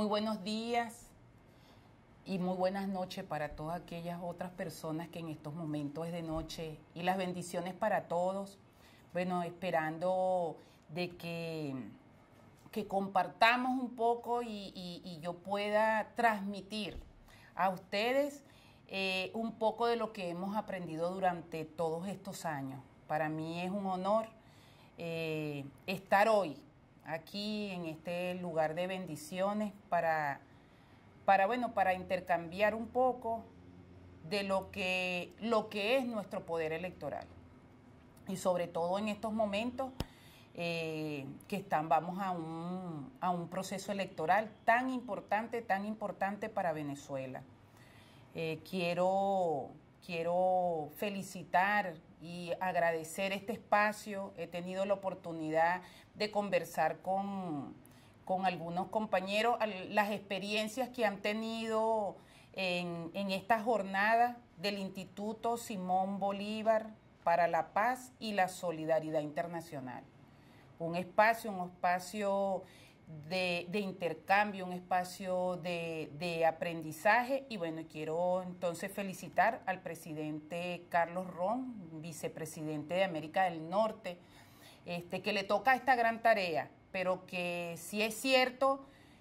Muy buenos días y muy buenas noches para todas aquellas otras personas que en estos momentos es de noche y las bendiciones para todos. Bueno, esperando de que, que compartamos un poco y, yo pueda transmitir a ustedes eh, un poco de lo que hemos aprendido durante todos estos años. Para mí es un honor eh, estar hoy aquí en este lugar de bendiciones para, para, bueno, para intercambiar un poco de lo que, lo que es nuestro poder electoral. Y sobre todo en estos momentos eh, que están, vamos a un, proceso electoral tan importante, tan importante para Venezuela. Eh, quiero, quiero felicitar y agradecer este espacio. He tenido la oportunidad de conversar con, algunos compañeros, las experiencias que han tenido en, esta jornada del Instituto Simón Bolívar para la Paz y la Solidaridad Internacional. Un espacio, un espacio de, intercambio, un espacio de, de, aprendizaje. Y bueno, quiero entonces felicitar al presidente Carlos Ron, vicepresidente de América del Norte, este, que le toca esta gran tarea, pero que si es cierto,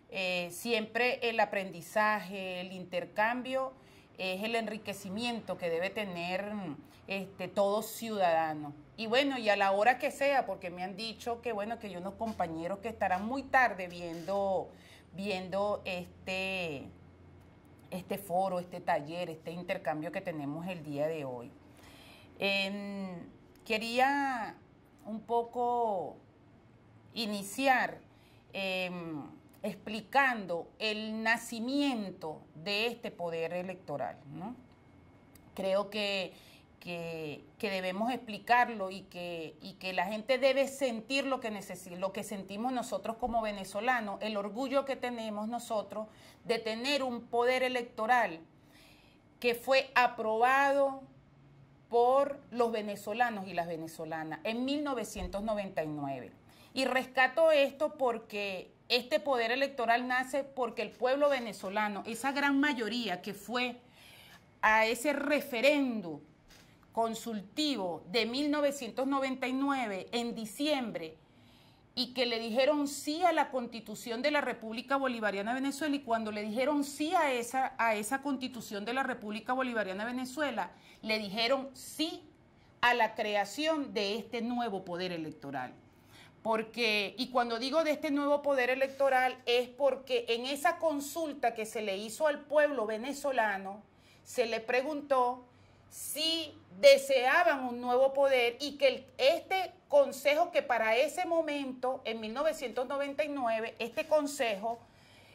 eh, siempre el aprendizaje, el intercambio es el enriquecimiento que debe tener este, todo ciudadano. Y bueno, y a la hora que sea, porque me han dicho que bueno, que hay unos compañeros que estarán muy tarde viendo, viendo este, este foro, este taller, este intercambio que tenemos el día de hoy. Em, quería un poco iniciar em, explicando el nacimiento de este poder electoral. ¿no? Creo que, que, debemos explicarlo y que, que la gente debe sentir lo que, lo que sentimos nosotros como venezolanos, el orgullo que tenemos nosotros de tener un poder electoral que fue aprobado por los venezolanos y las venezolanas en 1999. Y rescato esto porque este poder electoral nace porque el pueblo venezolano, esa gran mayoría que fue a ese referendo consultivo de 1999 en diciembre, y que le dijeron sí a la constitución de la República Bolivariana de Venezuela y cuando le dijeron sí a esa, a esa constitución de la República Bolivariana de Venezuela, le dijeron sí a la creación de este nuevo poder electoral. Porque, y cuando digo de este nuevo poder electoral es porque en esa consulta que se le hizo al pueblo venezolano, se le preguntó si deseaban un nuevo poder y que este consejo que para ese momento, en 1999, este consejo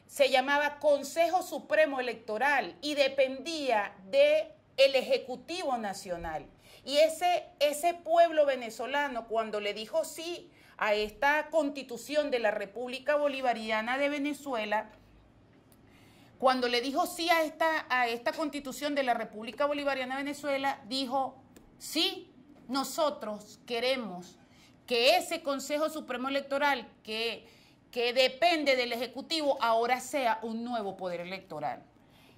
se llamaba Consejo Supremo Electoral y dependía del Ejecutivo Nacional. Y ese pueblo venezolano, cuando le dijo sí a esta constitución de la República Bolivariana de Venezuela, cuando le dijo sí a esta, a esta constitución de la República Bolivariana de Venezuela, dijo, sí, nosotros queremos que ese Consejo Supremo Electoral que, que depende del Ejecutivo ahora sea un nuevo poder electoral.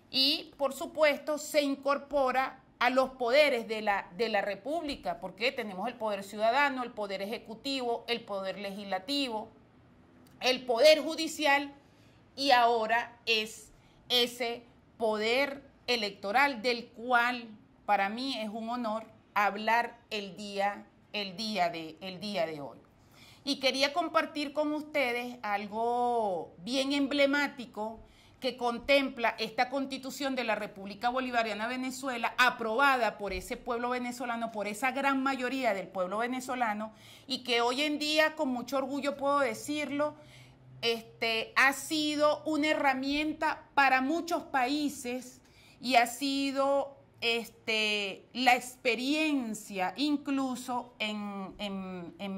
Y, por supuesto, se incorpora a los poderes de la, de la República, porque tenemos el poder ciudadano, el poder ejecutivo, el poder legislativo, el poder judicial y ahora es ese poder electoral del cual para mí es un honor hablar el día, el día, de, el día de hoy. Y quería compartir con ustedes algo bien emblemático que contempla esta constitución de la República Bolivariana Venezuela, aprobada por ese pueblo venezolano, por esa gran mayoría del pueblo venezolano, y que hoy en día, con mucho orgullo puedo decirlo, este, ha sido una herramienta para muchos países y ha sido este, la experiencia incluso en,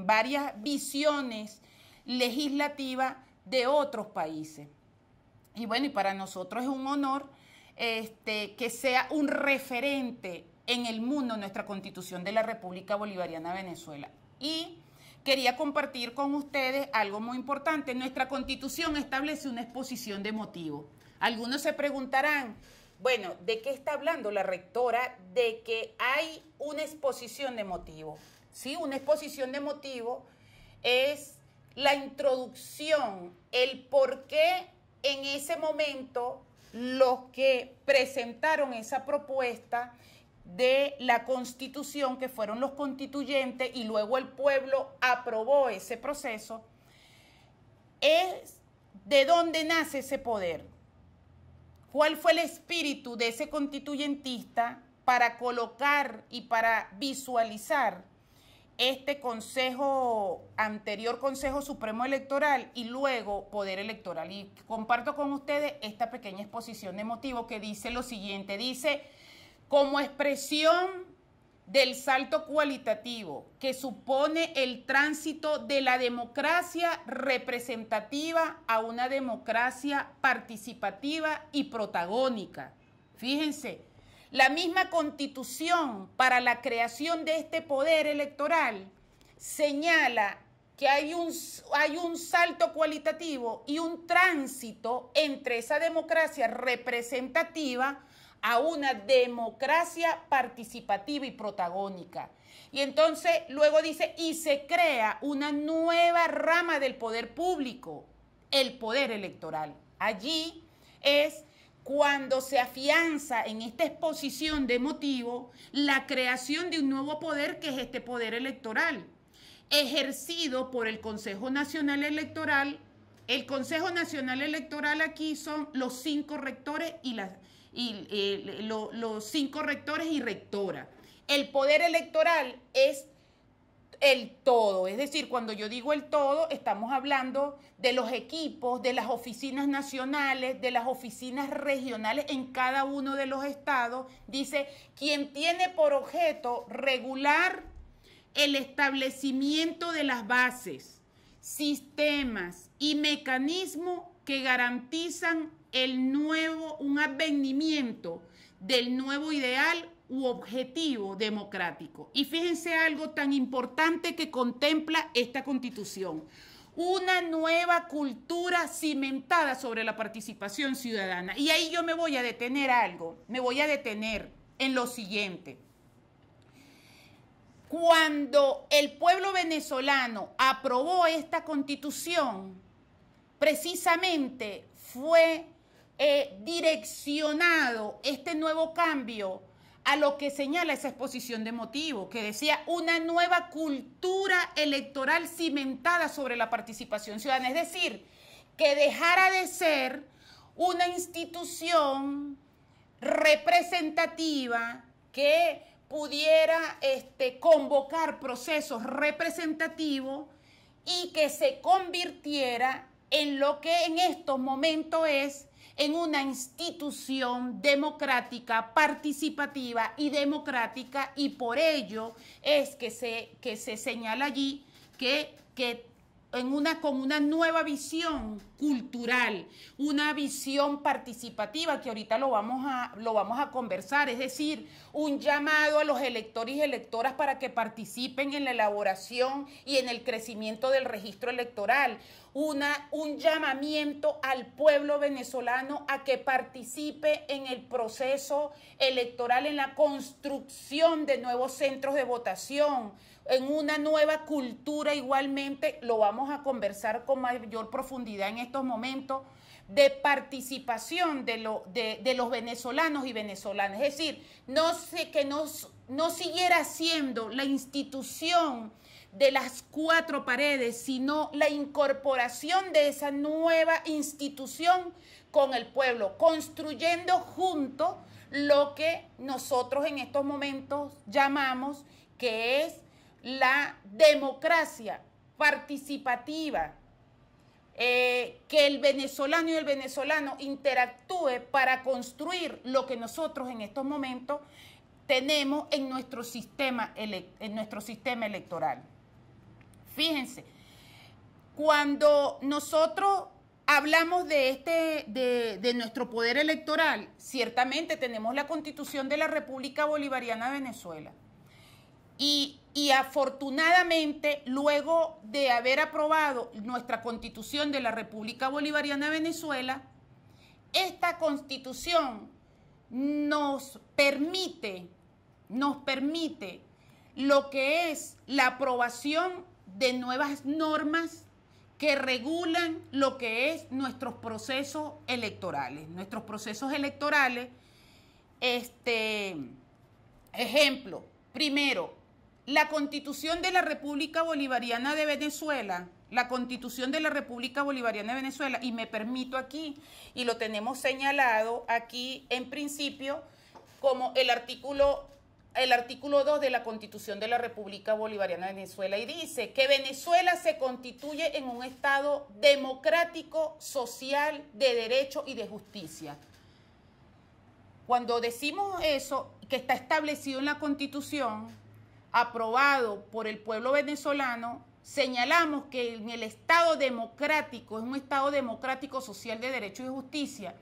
varias visiones legislativas de otros países. Y bueno, y para nosotros es un honor este, que sea un referente en el mundo nuestra constitución de la República Bolivariana de Venezuela. Y quería compartir con ustedes algo muy importante. Nuestra constitución establece una exposición de motivo. Algunos se preguntarán, bueno, ¿de qué está hablando la rectora? De que hay una exposición de motivo. Sí, una exposición de motivo es la introducción, el por qué en ese momento los que presentaron esa propuesta de la constitución, que fueron los constituyentes, y luego el pueblo aprobó ese proceso, es de dónde nace ese poder. ¿Cuál fue el espíritu de ese constituyentista para colocar y para visualizar este Consejo, anterior Consejo Supremo Electoral y luego Poder Electoral? Y comparto con ustedes esta pequeña exposición de motivo que dice lo siguiente, dice como expresión del salto cualitativo que supone el tránsito de la democracia representativa a una democracia participativa y protagónica. Fíjense, la misma constitución para la creación de este poder electoral señala que hay un, hay un salto cualitativo y un tránsito entre esa democracia representativa a una democracia participativa y protagónica. Y entonces luego dice, y se crea una nueva rama del poder público, el poder electoral. Allí es cuando se afianza en esta exposición de motivo la creación de un nuevo poder que es este poder electoral, ejercido por el Consejo Nacional Electoral. El Consejo Nacional Electoral aquí son los cinco rectores y las y, los cinco rectores y rectora. El poder electoral es el todo, es decir, cuando yo digo el todo, estamos hablando de los equipos, de las oficinas nacionales, de las oficinas regionales en cada uno de los estados. Dice, quien tiene por objeto regular el establecimiento de las bases, sistemas y mecanismos que garantizan el nuevo, un advenimiento del nuevo ideal u objetivo democrático. Y fíjense algo tan importante que contempla esta constitución. Una nueva cultura cimentada sobre la participación ciudadana. Y ahí yo me voy a detener algo, me voy a detener en lo siguiente. Cuando el pueblo venezolano aprobó esta constitución, precisamente fue direccionado este nuevo cambio a lo que señala esa exposición de motivo, que decía una nueva cultura electoral cimentada sobre la participación ciudadana, es decir, que dejara de ser una institución representativa que pudiera este, convocar procesos representativos y que se convirtiera en lo que en estos momentos es en una institución democrática, participativa y democrática, y por ello es que se, que se señala allí que, que en una, con una nueva visión cultural, una visión participativa que ahorita lo vamos, a, lo vamos a conversar, es decir, un llamado a los electores y electoras para que participen en la elaboración y en el crecimiento del registro electoral, una, un llamamiento al pueblo venezolano a que participe en el proceso electoral, en la construcción de nuevos centros de votación, en una nueva cultura igualmente, lo vamos a conversar con mayor profundidad en estos momentos, de participación de, lo, de, los venezolanos y venezolanas. Es decir, no sé, que no siguiera siendo la institución de las cuatro paredes, sino la incorporación de esa nueva institución con el pueblo, construyendo junto lo que nosotros en estos momentos llamamos que es la democracia participativa, eh, que el venezolano y el venezolano interactúe para construir lo que nosotros en estos momentos tenemos en nuestro sistema, en nuestro sistema electoral. Fíjense, cuando nosotros hablamos de, este, de, de, nuestro poder electoral, ciertamente tenemos la constitución de la República Bolivariana de Venezuela. Y, afortunadamente, luego de haber aprobado nuestra constitución de la República Bolivariana de Venezuela, esta constitución nos permite, nos permite lo que es la aprobación de nuevas normas que regulan lo que es nuestros procesos electorales. Nuestros procesos electorales, este, ejemplo, primero, la constitución de la República Bolivariana de Venezuela, la constitución de la República Bolivariana de Venezuela, y me permito aquí, y lo tenemos señalado aquí en principio, como el artículo el artículo 2 de la Constitución de la República Bolivariana de Venezuela y dice que Venezuela se constituye en un Estado democrático, social, de derecho y de justicia. Cuando decimos eso, que está establecido en la Constitución, aprobado por el pueblo venezolano, señalamos que en el Estado democrático, es un Estado democrático social de derecho y justicia,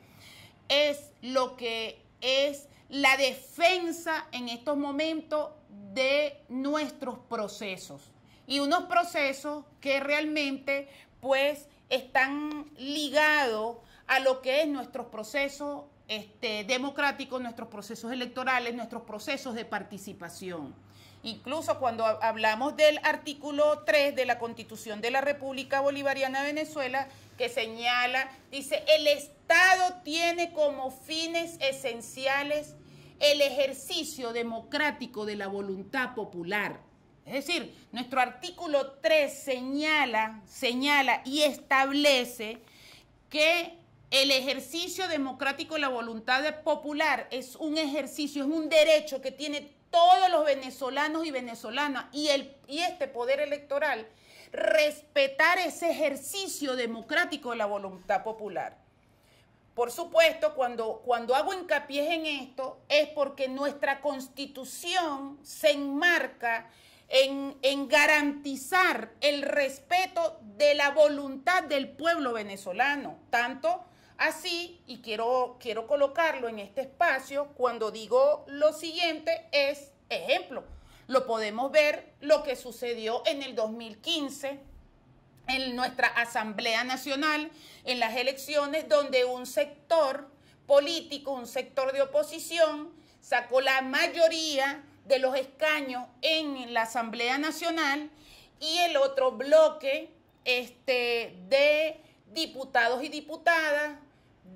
es lo que es la defensa en estos momentos de nuestros procesos. Y unos procesos que realmente pues están ligados a lo que es nuestros procesos este, democráticos, nuestros procesos electorales, nuestros procesos de participación. Incluso cuando hablamos del artículo 3 de la Constitución de la República Bolivariana de Venezuela, que señala, dice, el Estado tiene como fines esenciales el ejercicio democrático de la voluntad popular. Es decir, nuestro artículo 3 señala, señala y establece que el ejercicio democrático de la voluntad popular es un ejercicio, es un derecho que tiene todos los venezolanos y venezolanas y, este poder electoral respetar ese ejercicio democrático de la voluntad popular. Por supuesto, cuando, cuando hago hincapié en esto, es porque nuestra constitución se enmarca en, en, garantizar el respeto de la voluntad del pueblo venezolano, tanto Así, y quiero, quiero colocarlo en este espacio, cuando digo lo siguiente es ejemplo. Lo podemos ver lo que sucedió en el 2015 en nuestra Asamblea Nacional, en las elecciones, donde un sector político, un sector de oposición, sacó la mayoría de los escaños en la Asamblea Nacional y el otro bloque este, de diputados y diputadas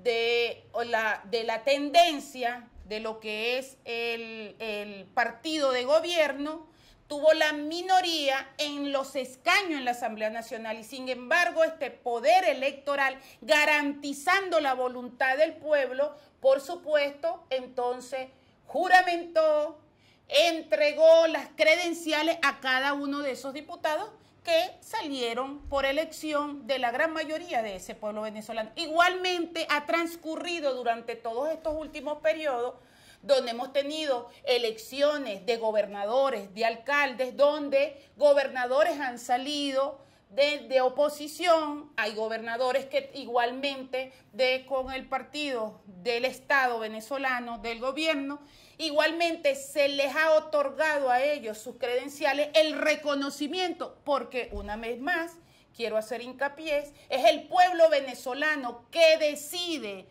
de, la, de la tendencia de lo que es el, el partido de gobierno, tuvo la minoría en los escaños en la Asamblea Nacional y sin embargo este poder electoral garantizando la voluntad del pueblo, por supuesto, entonces juramentó, entregó las credenciales a cada uno de esos diputados que salieron por elección de la gran mayoría de ese pueblo venezolano. Igualmente ha transcurrido durante todos estos últimos periodos donde hemos tenido elecciones de gobernadores, de alcaldes, donde gobernadores han salido de, oposición, hay gobernadores que igualmente de, con el partido del Estado venezolano, del gobierno, Igualmente se les ha otorgado a ellos sus credenciales el reconocimiento, porque una vez más, quiero hacer hincapié, es el pueblo venezolano que decide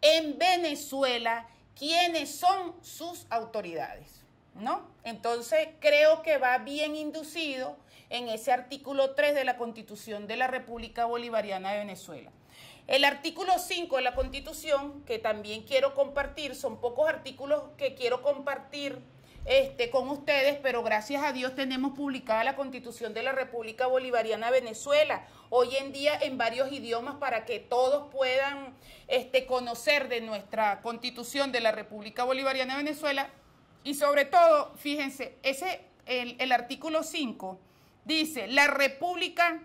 en Venezuela quiénes son sus autoridades, ¿no? Entonces creo que va bien inducido en ese artículo 3 de la Constitución de la República Bolivariana de Venezuela. El artículo 5 de la Constitución, que también quiero compartir, son pocos artículos que quiero compartir este, con ustedes, pero gracias a Dios tenemos publicada la Constitución de la República Bolivariana Venezuela, hoy en día en varios idiomas para que todos puedan este, conocer de nuestra Constitución de la República Bolivariana Venezuela. Y sobre todo, fíjense, ese, el, el artículo 5 dice, la República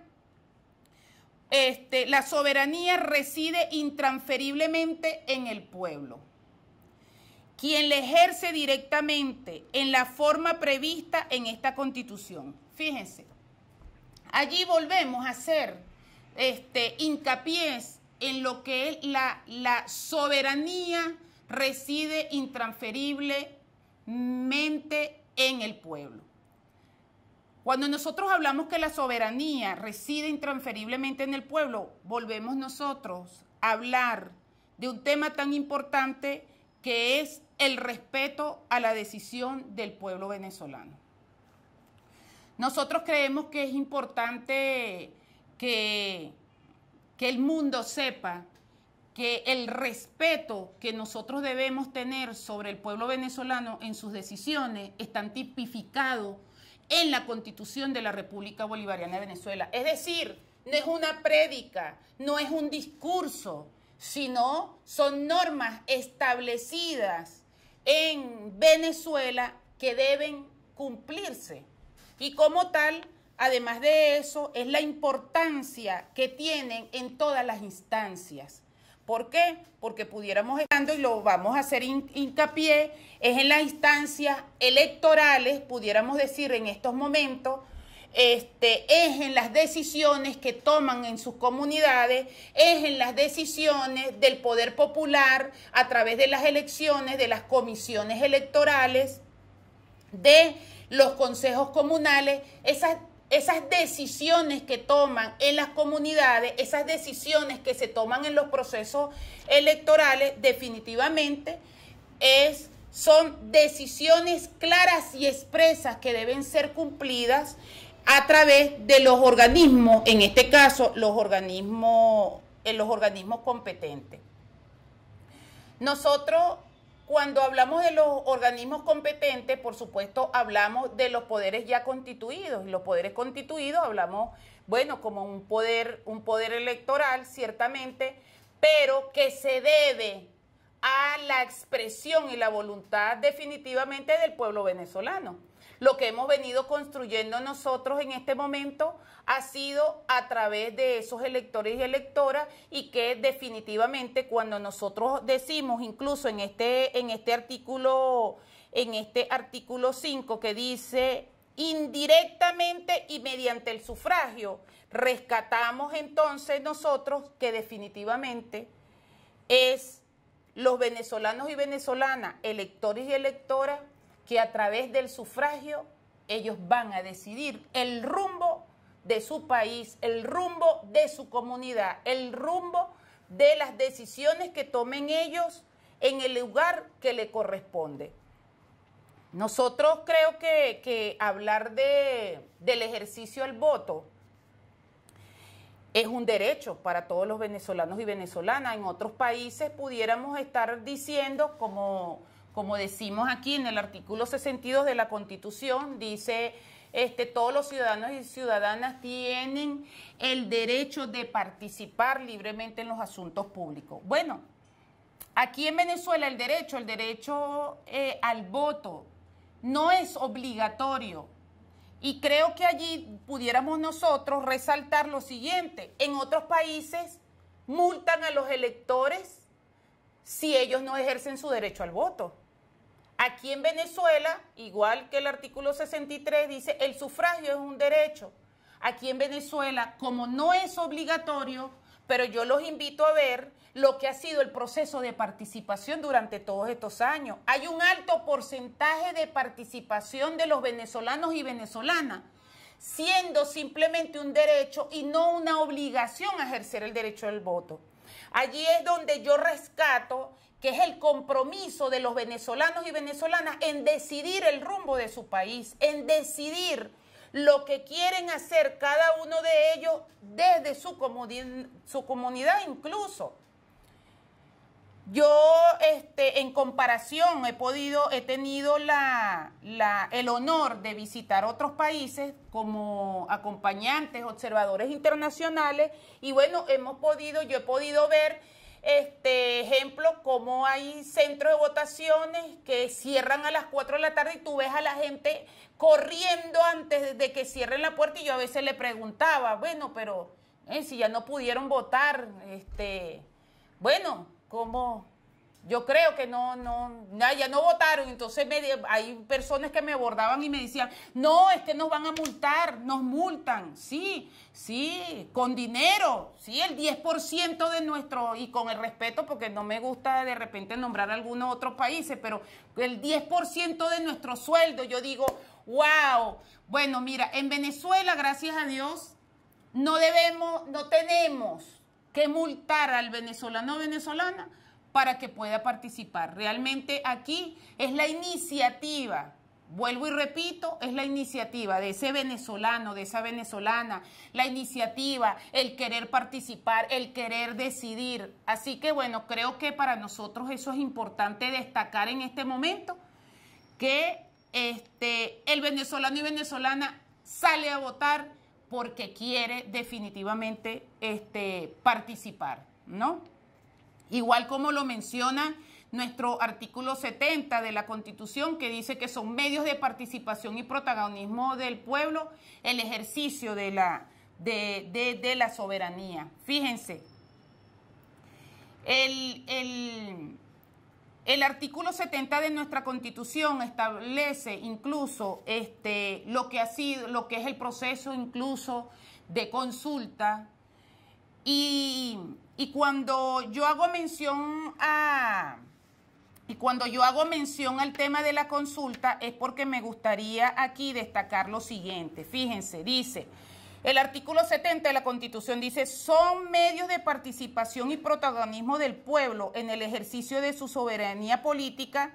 este, la soberanía reside intransferiblemente en el pueblo, quien la ejerce directamente en la forma prevista en esta constitución. Fíjense, allí volvemos a hacer este, hincapié en lo que es la, la soberanía reside intransferiblemente en el pueblo. Cuando nosotros hablamos que la soberanía reside intransferiblemente en el pueblo, volvemos nosotros a hablar de un tema tan importante que es el respeto a la decisión del pueblo venezolano. Nosotros creemos que es importante que, que el mundo sepa que el respeto que nosotros debemos tener sobre el pueblo venezolano en sus decisiones está tipificado en la Constitución de la República Bolivariana de Venezuela. Es decir, no es una prédica, no es un discurso, sino son normas establecidas en Venezuela que deben cumplirse. Y como tal, además de eso, es la importancia que tienen en todas las instancias. ¿Por qué? Porque pudiéramos estando, y lo vamos a hacer hincapié, es en las instancias electorales, pudiéramos decir en estos momentos, este, es en las decisiones que toman en sus comunidades, es en las decisiones del poder popular a través de las elecciones, de las comisiones electorales, de los consejos comunales, esas esas decisiones que toman en las comunidades, esas decisiones que se toman en los procesos electorales, definitivamente es, son decisiones claras y expresas que deben ser cumplidas a través de los organismos, en este caso los organismos, eh, los organismos competentes. Nosotros cuando hablamos de los organismos competentes, por supuesto, hablamos de los poderes ya constituidos. Y los poderes constituidos hablamos, bueno, como un poder, un poder electoral, ciertamente, pero que se debe a la expresión y la voluntad definitivamente del pueblo venezolano lo que hemos venido construyendo nosotros en este momento ha sido a través de esos electores y electoras y que definitivamente cuando nosotros decimos incluso en este en este artículo en este artículo 5 que dice indirectamente y mediante el sufragio rescatamos entonces nosotros que definitivamente es los venezolanos y venezolanas, electores y electoras que a través del sufragio ellos van a decidir el rumbo de su país, el rumbo de su comunidad, el rumbo de las decisiones que tomen ellos en el lugar que le corresponde. Nosotros creo que, hablar del ejercicio del voto es un derecho para todos los venezolanos y venezolanas. En otros países pudiéramos estar diciendo, como como decimos aquí en el artículo 62 de la Constitución, dice, este, todos los ciudadanos y ciudadanas tienen el derecho de participar libremente en los asuntos públicos. Bueno, aquí en Venezuela el derecho, el derecho eh, al voto, no es obligatorio. Y creo que allí pudiéramos nosotros resaltar lo siguiente. En otros países multan a los electores si ellos no ejercen su derecho al voto. Aquí en Venezuela, igual que el artículo 63 dice, el sufragio es un derecho. Aquí en Venezuela, como no es obligatorio, pero yo los invito a ver lo que ha sido el proceso de participación durante todos estos años. Hay un alto porcentaje de participación de los venezolanos y venezolanas, siendo simplemente un derecho y no una obligación a ejercer el derecho del voto. Allí es donde yo rescato que es el compromiso de los venezolanos y venezolanas en decidir el rumbo de su país, en decidir lo que quieren hacer cada uno de ellos desde su, su comunidad incluso. Yo, este, en comparación, he podido, he tenido la, el honor de visitar otros países como acompañantes, observadores internacionales, y bueno, hemos podido, yo he podido ver este ejemplo, cómo hay centros de votaciones que cierran a las 4 de la tarde y tú ves a la gente corriendo antes de que cierren la puerta y yo a veces le preguntaba, bueno, pero eh, si ya no pudieron votar, este, bueno, ¿Cómo? Yo creo que no, no, ya no votaron. Entonces hay personas que me abordaban y me decían, no, es que nos van a multar, nos multan. Sí, sí, con dinero, sí, el 10% de nuestro, y con el respeto, porque no me gusta de repente nombrar algunos otros países, pero el 10% de nuestro sueldo, yo digo, wow. Bueno, mira, en Venezuela, gracias a Dios, no debemos, no tenemos que multar al venezolano o venezolana para que pueda participar. Realmente aquí es la iniciativa Vuelvo y repito, es la iniciativa de ese venezolano, de esa venezolana, la iniciativa, el querer participar, el querer decidir. Así que bueno, creo que para nosotros eso es importante destacar en este momento, que este, el venezolano y venezolana sale a votar, porque quiere definitivamente este, participar, ¿no? Igual como lo menciona nuestro artículo 70 de la Constitución, que dice que son medios de participación y protagonismo del pueblo el ejercicio de la, de, la soberanía. Fíjense, el el artículo 70 de nuestra Constitución establece incluso este, lo que ha sido, lo que es el proceso incluso de consulta. Y, y cuando yo hago mención a y cuando yo hago mención al tema de la consulta es porque me gustaría aquí destacar lo siguiente. Fíjense, dice el artículo 70 de la Constitución dice, son medios de participación y protagonismo del pueblo en el ejercicio de su soberanía política.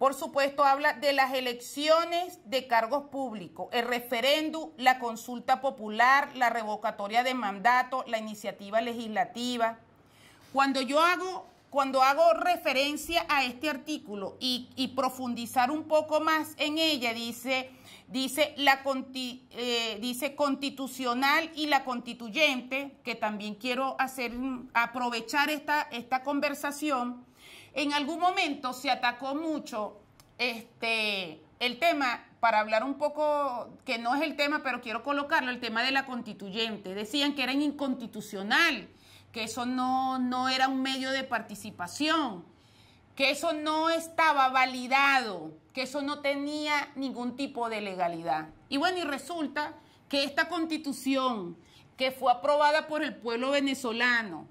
Por supuesto, habla de las elecciones de cargos públicos, el referéndum, la consulta popular, la revocatoria de mandato, la iniciativa legislativa. Cuando yo hago, cuando hago referencia a este artículo y, y profundizar un poco más en ella, dice dice, la eh, dice constitucional y la constituyente, que también quiero hacer, aprovechar esta, esta conversación. En algún momento se atacó mucho este, el tema, para hablar un poco, que no es el tema, pero quiero colocarlo, el tema de la constituyente. Decían que era inconstitucional, que eso no, no era un medio de participación que eso no estaba validado, que eso no tenía ningún tipo de legalidad. Y bueno, y resulta que esta constitución que fue aprobada por el pueblo venezolano,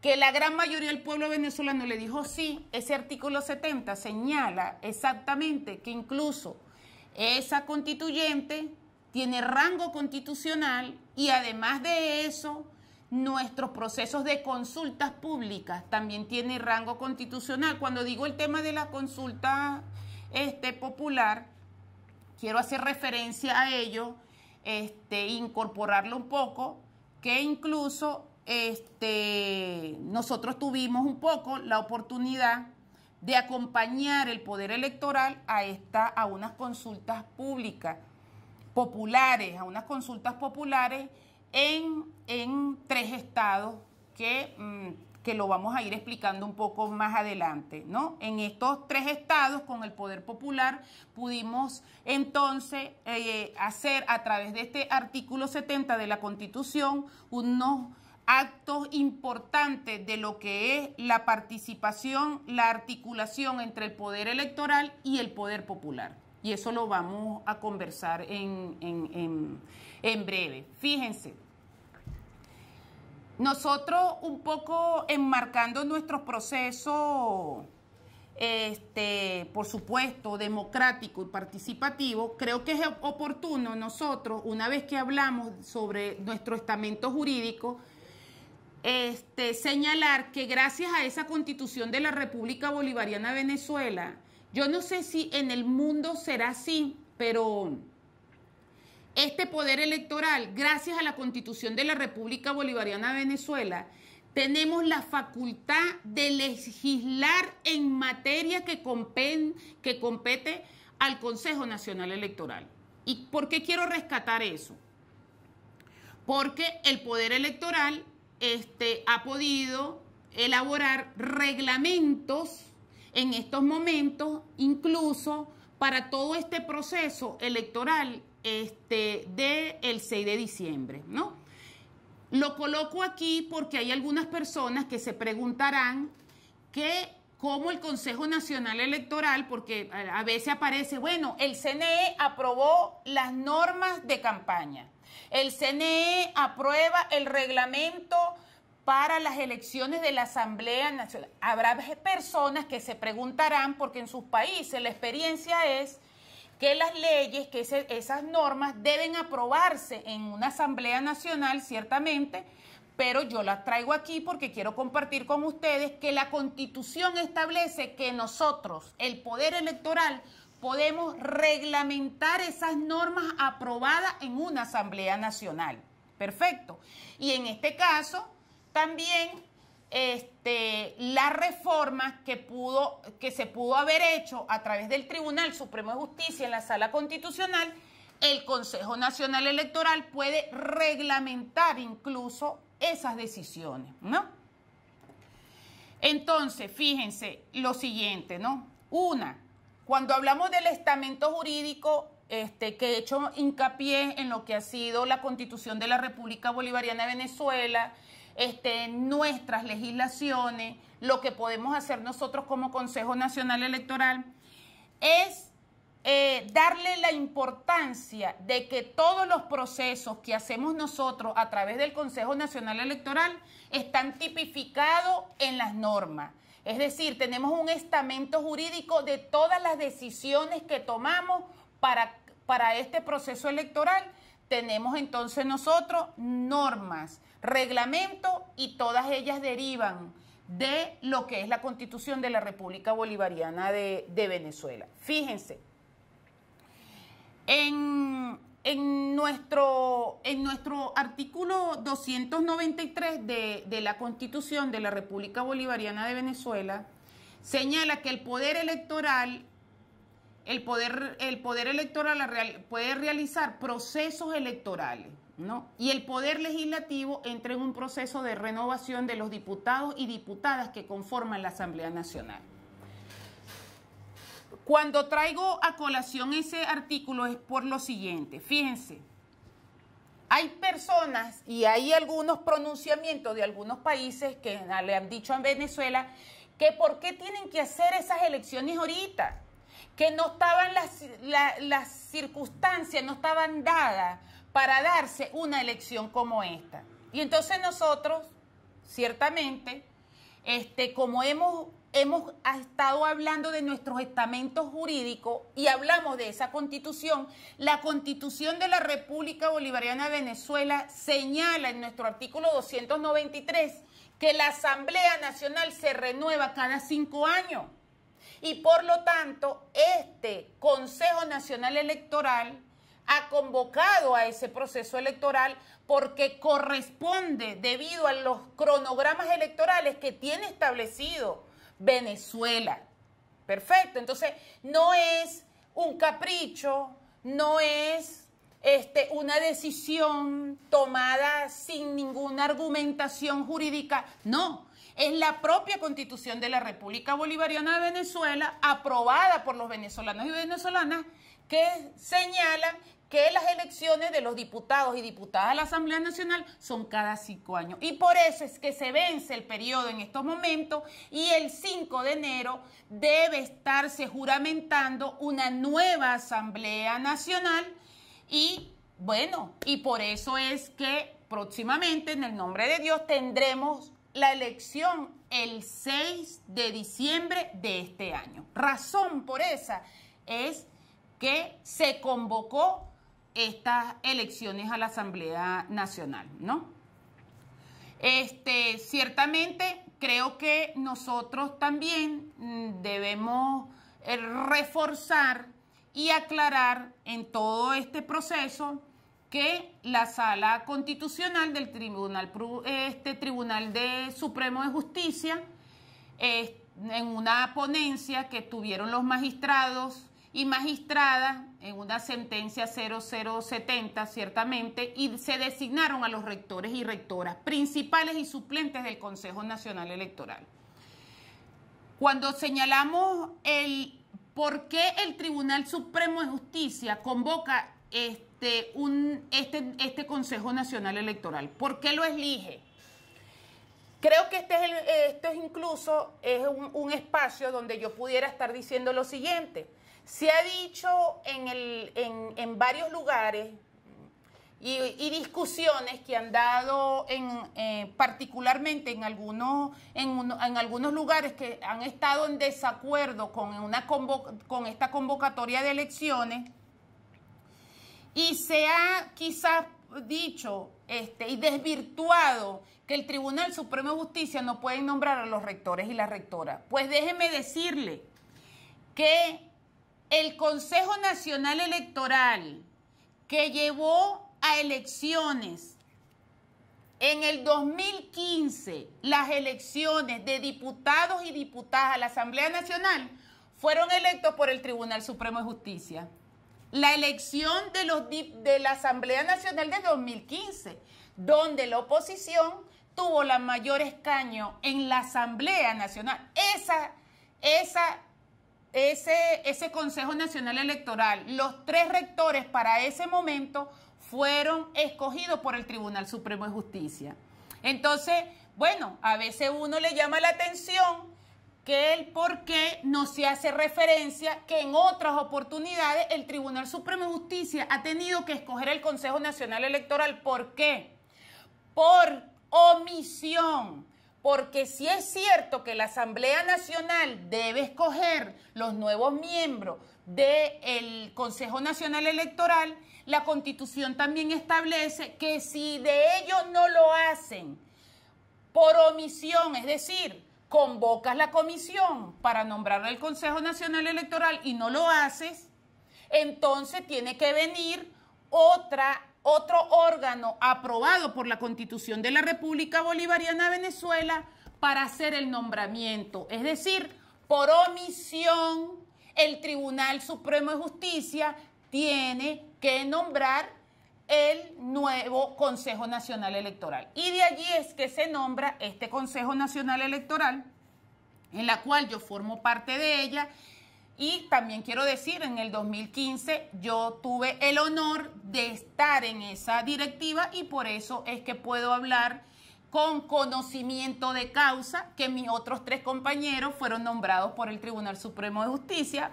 que la gran mayoría del pueblo venezolano le dijo sí, ese artículo 70 señala exactamente que incluso esa constituyente tiene rango constitucional y además de eso, nuestros procesos de consultas públicas también tiene rango constitucional. Cuando digo el tema de la consulta este, popular, quiero hacer referencia a ello, este, incorporarlo un poco, que incluso este, nosotros tuvimos un poco la oportunidad de acompañar el poder electoral a, esta, a unas consultas públicas populares, a unas consultas populares en, en tres estados mm, que, lo vamos a ir explicando un poco más adelante, ¿no? En estos tres estados, con el poder popular, pudimos entonces eh, hacer a través de este artículo 70 de la Constitución unos actos importantes de lo que es la participación, la articulación entre el poder electoral y el poder popular. Y eso lo vamos a conversar en, en breve. Fíjense. Nosotros un poco enmarcando nuestro proceso, este, por supuesto, democrático y participativo, creo que es oportuno nosotros, una vez que hablamos sobre nuestro estamento jurídico, este, señalar que gracias a esa constitución de la República Bolivariana de Venezuela, yo no sé si en el mundo será así, pero este poder electoral, gracias a la constitución de la República Bolivariana de Venezuela, tenemos la facultad de legislar en materia que, compen, que compete al Consejo Nacional Electoral. ¿Y por qué quiero rescatar eso? Porque el poder electoral este, ha podido elaborar reglamentos en estos momentos, incluso para todo este proceso electoral este, el 6 de diciembre, ¿no? Lo coloco aquí porque hay algunas personas que se preguntarán que cómo el Consejo Nacional Electoral, porque a veces aparece, bueno, el CNE aprobó las normas de campaña, el CNE aprueba el reglamento para las elecciones de la Asamblea Nacional. Habrá personas que se preguntarán, porque en sus países la experiencia es que las leyes, que esas normas deben aprobarse en una Asamblea Nacional, ciertamente, pero yo las traigo aquí porque quiero compartir con ustedes que la Constitución establece que nosotros, el Poder Electoral, podemos reglamentar esas normas aprobadas en una Asamblea Nacional. Perfecto. Y en este caso, también este, las reformas que, pudo, que se pudo haber hecho a través del Tribunal Supremo de Justicia en la Sala Constitucional, el Consejo Nacional Electoral puede reglamentar incluso esas decisiones, Entonces, fíjense lo siguiente, ¿no? Una, cuando hablamos del estamento jurídico, este, que he hecho hincapié en lo que ha sido la constitución de la República Bolivariana de Venezuela, este, nuestras legislaciones, lo que podemos hacer nosotros como Consejo Nacional Electoral, es eh, darle la importancia de que todos los procesos que hacemos nosotros a través del Consejo Nacional Electoral están tipificados en las normas. Es decir, tenemos un estamento jurídico de todas las decisiones que tomamos para, para este proceso electoral. Tenemos entonces nosotros normas reglamento y todas ellas derivan de lo que es la constitución de la República Bolivariana de, Venezuela. Fíjense, en, nuestro, en, nuestro, artículo 293 de, la constitución de la República Bolivariana de Venezuela, señala que el poder electoral el poder, el poder electoral puede realizar procesos electorales y el Poder Legislativo entra en un proceso de renovación de los diputados y diputadas que conforman la Asamblea Nacional. Cuando traigo a colación ese artículo es por lo siguiente, fíjense, hay personas y hay algunos pronunciamientos de algunos países que le han dicho a Venezuela que por qué tienen que hacer esas elecciones ahorita, que no estaban las circunstancias, no estaban dadas para darse una elección como esta. Y entonces nosotros, ciertamente, este, como hemos, hemos estado hablando de nuestros estamentos jurídicos y hablamos de esa constitución, la constitución de la República Bolivariana de Venezuela señala en nuestro artículo 293 que la Asamblea Nacional se renueva cada cinco años. Y por lo tanto, este Consejo Nacional Electoral ha convocado a ese proceso electoral porque corresponde debido a los cronogramas electorales que tiene establecido Venezuela. Perfecto, entonces no es un capricho, no es este, una decisión tomada sin ninguna argumentación jurídica, no, es la propia constitución de la República Bolivariana de Venezuela, aprobada por los venezolanos y venezolanas, que señala que las elecciones de los diputados y diputadas de la Asamblea Nacional son cada cinco años. Y por eso es que se vence el periodo en estos momentos y el 5 de enero debe estarse juramentando una nueva Asamblea Nacional y bueno, y por eso es que próximamente, en el nombre de Dios, tendremos la elección el 6 de diciembre de este año. Razón por esa es que se convocó estas elecciones a la Asamblea Nacional, ¿no? Este, ciertamente creo que nosotros también mm, debemos eh, reforzar y aclarar en todo este proceso que la sala constitucional del Tribunal, este, Tribunal de Supremo de Justicia, eh, en una ponencia que tuvieron los magistrados y magistrada en una sentencia 0070, ciertamente, y se designaron a los rectores y rectoras, principales y suplentes del Consejo Nacional Electoral. Cuando señalamos el por qué el Tribunal Supremo de Justicia convoca este, este, este, Consejo Nacional Electoral, ¿por qué lo elige? Creo que este es esto es incluso es un espacio donde yo pudiera estar diciendo lo siguiente. Se ha dicho en, el, en, varios lugares y, discusiones que han dado en, eh, particularmente en algunos, en, algunos lugares que han estado en desacuerdo con, una con esta convocatoria de elecciones y se ha quizás dicho este, y desvirtuado que el Tribunal Supremo de Justicia no puede nombrar a los rectores y la rectora Pues déjeme decirle que el Consejo Nacional Electoral que llevó a elecciones en el 2015, las elecciones de diputados y diputadas a la Asamblea Nacional fueron electos por el Tribunal Supremo de Justicia. La elección de, los, de la Asamblea Nacional de 2015, donde la oposición tuvo la mayor escaño en la Asamblea Nacional. Esa, esa ese, ese Consejo Nacional Electoral, los tres rectores para ese momento fueron escogidos por el Tribunal Supremo de Justicia. Entonces, bueno, a veces uno le llama la atención que el por qué no se hace referencia que en otras oportunidades el Tribunal Supremo de Justicia ha tenido que escoger el Consejo Nacional Electoral. ¿Por qué? Por omisión porque si es cierto que la Asamblea Nacional debe escoger los nuevos miembros del Consejo Nacional Electoral, la Constitución también establece que si de ellos no lo hacen por omisión, es decir, convocas la comisión para nombrar al Consejo Nacional Electoral y no lo haces, entonces tiene que venir otra otro órgano aprobado por la Constitución de la República Bolivariana de Venezuela para hacer el nombramiento. Es decir, por omisión, el Tribunal Supremo de Justicia tiene que nombrar el nuevo Consejo Nacional Electoral. Y de allí es que se nombra este Consejo Nacional Electoral, en la cual yo formo parte de ella y también quiero decir, en el 2015 yo tuve el honor de estar en esa directiva y por eso es que puedo hablar con conocimiento de causa que mis otros tres compañeros fueron nombrados por el Tribunal Supremo de Justicia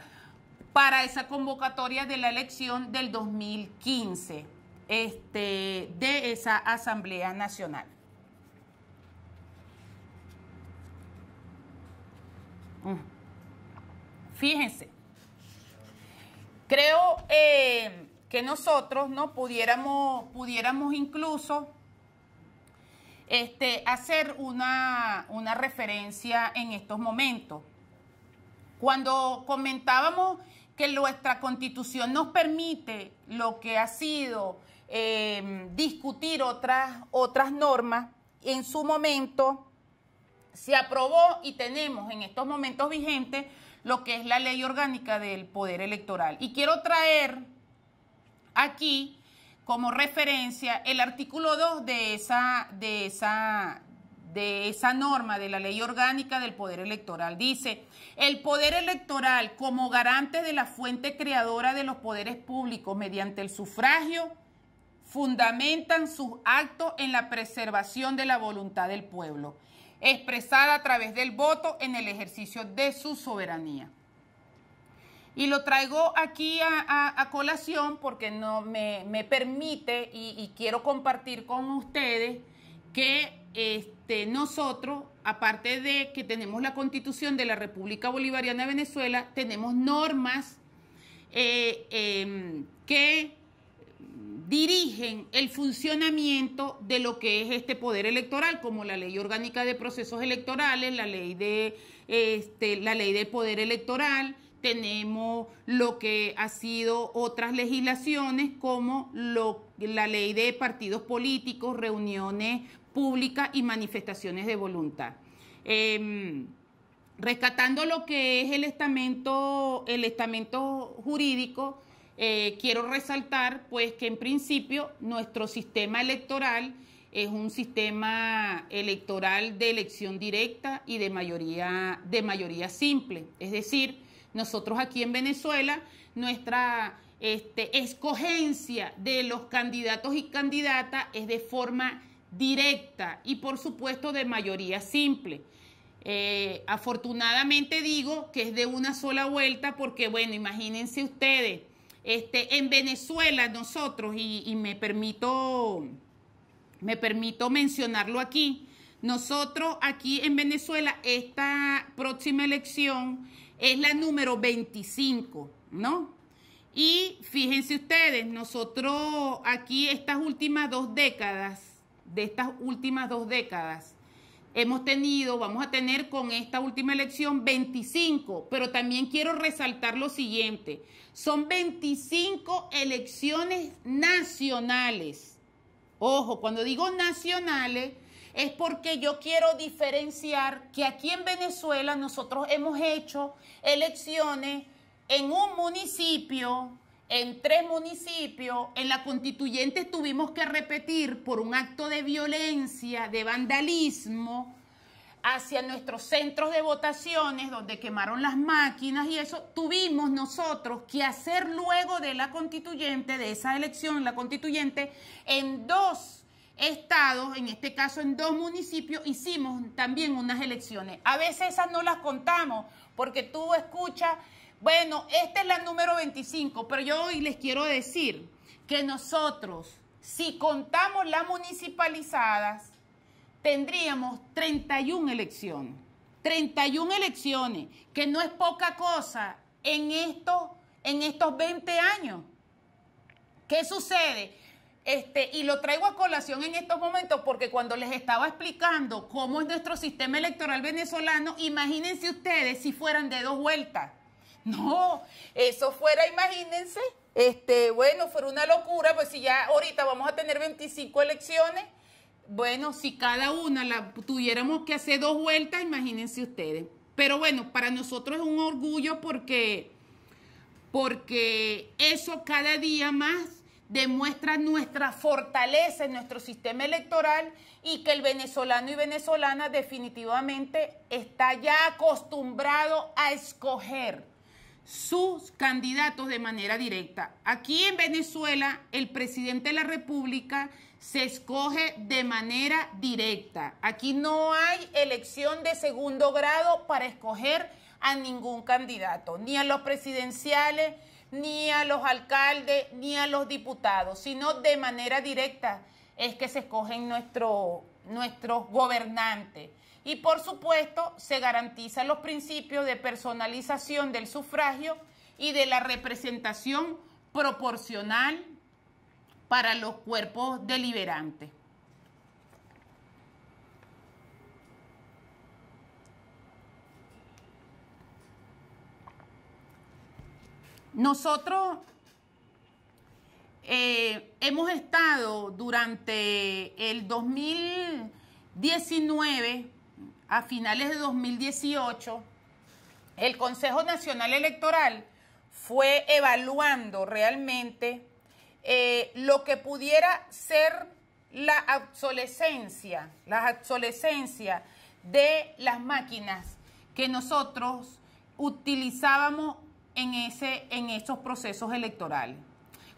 para esa convocatoria de la elección del 2015 este, de esa Asamblea Nacional. Mm. Fíjense, creo eh, que nosotros no pudiéramos, pudiéramos incluso este, hacer una, referencia en estos momentos. Cuando comentábamos que nuestra constitución nos permite lo que ha sido em, discutir otras, otras normas, en su momento se aprobó y tenemos en estos momentos vigentes lo que es la ley orgánica del poder electoral. Y quiero traer aquí como referencia el artículo 2 de esa, de esa, de esa norma de la ley orgánica del poder electoral. Dice, el poder electoral como garante de la fuente creadora de los poderes públicos mediante el sufragio, fundamentan sus actos en la preservación de la voluntad del pueblo expresada a través del voto en el ejercicio de su soberanía. Y lo traigo aquí a, colación porque no me, permite y, quiero compartir con ustedes que este, nosotros, aparte de que tenemos la constitución de la República Bolivariana de Venezuela, tenemos normas eh, em, que dirigen el funcionamiento de lo que es este poder electoral, como la ley orgánica de procesos electorales, la ley de este, la ley de poder electoral, tenemos lo que ha sido otras legislaciones como la ley de partidos políticos, reuniones públicas y manifestaciones de voluntad. Em, rescatando lo que es el estamento, el estamento jurídico, eh, quiero resaltar pues que en principio nuestro sistema electoral es un sistema electoral de elección directa y de mayoría, de mayoría simple. Es decir, nosotros aquí en Venezuela, nuestra este, escogencia de los candidatos y candidatas es de forma directa y por supuesto de mayoría simple. Eh, afortunadamente digo que es de una sola vuelta porque, bueno, imagínense ustedes este, en Venezuela nosotros, y, me, permito, me permito mencionarlo aquí, nosotros aquí en Venezuela esta próxima elección es la número 25, ¿no? Y fíjense ustedes, nosotros aquí estas últimas dos décadas, de estas últimas dos décadas, hemos tenido, vamos a tener con esta última elección 25, pero también quiero resaltar lo siguiente, son 25 elecciones nacionales. Ojo, cuando digo nacionales es porque yo quiero diferenciar que aquí en Venezuela nosotros hemos hecho elecciones en un municipio, en tres municipios. En la constituyente tuvimos que repetir por un acto de violencia, de vandalismo, hacia nuestros centros de votaciones, donde quemaron las máquinas y eso, tuvimos nosotros que hacer luego de la constituyente, de esa elección, la constituyente, en dos estados, en este caso en dos municipios, hicimos también unas elecciones. A veces esas no las contamos, porque tú escuchas bueno, esta es la número 25, pero yo hoy les quiero decir que nosotros, si contamos las municipalizadas, tendríamos 31 elecciones. 31 elecciones, que no es poca cosa en, esto, en estos 20 años. ¿Qué sucede? Este, y lo traigo a colación en estos momentos porque cuando les estaba explicando cómo es nuestro sistema electoral venezolano, imagínense ustedes si fueran de dos vueltas. No, eso fuera, imagínense, este, bueno, fuera una locura, pues si ya ahorita vamos a tener 25 elecciones, bueno, si cada una la tuviéramos que hacer dos vueltas, imagínense ustedes. Pero bueno, para nosotros es un orgullo porque, porque eso cada día más demuestra nuestra fortaleza en nuestro sistema electoral y que el venezolano y venezolana definitivamente está ya acostumbrado a escoger sus candidatos de manera directa. Aquí en Venezuela, el presidente de la República se escoge de manera directa. Aquí no hay elección de segundo grado para escoger a ningún candidato, ni a los presidenciales, ni a los alcaldes, ni a los diputados, sino de manera directa es que se escogen nuestros gobernantes. Y por supuesto, se garantizan los principios de personalización del sufragio y de la representación proporcional para los cuerpos deliberantes. Nosotros eh, hemos estado durante el 2019 a finales de 2018, el Consejo Nacional Electoral fue evaluando realmente eh, lo que pudiera ser la obsolescencia, la obsolescencia de las máquinas que nosotros utilizábamos en, ese, en esos procesos electorales.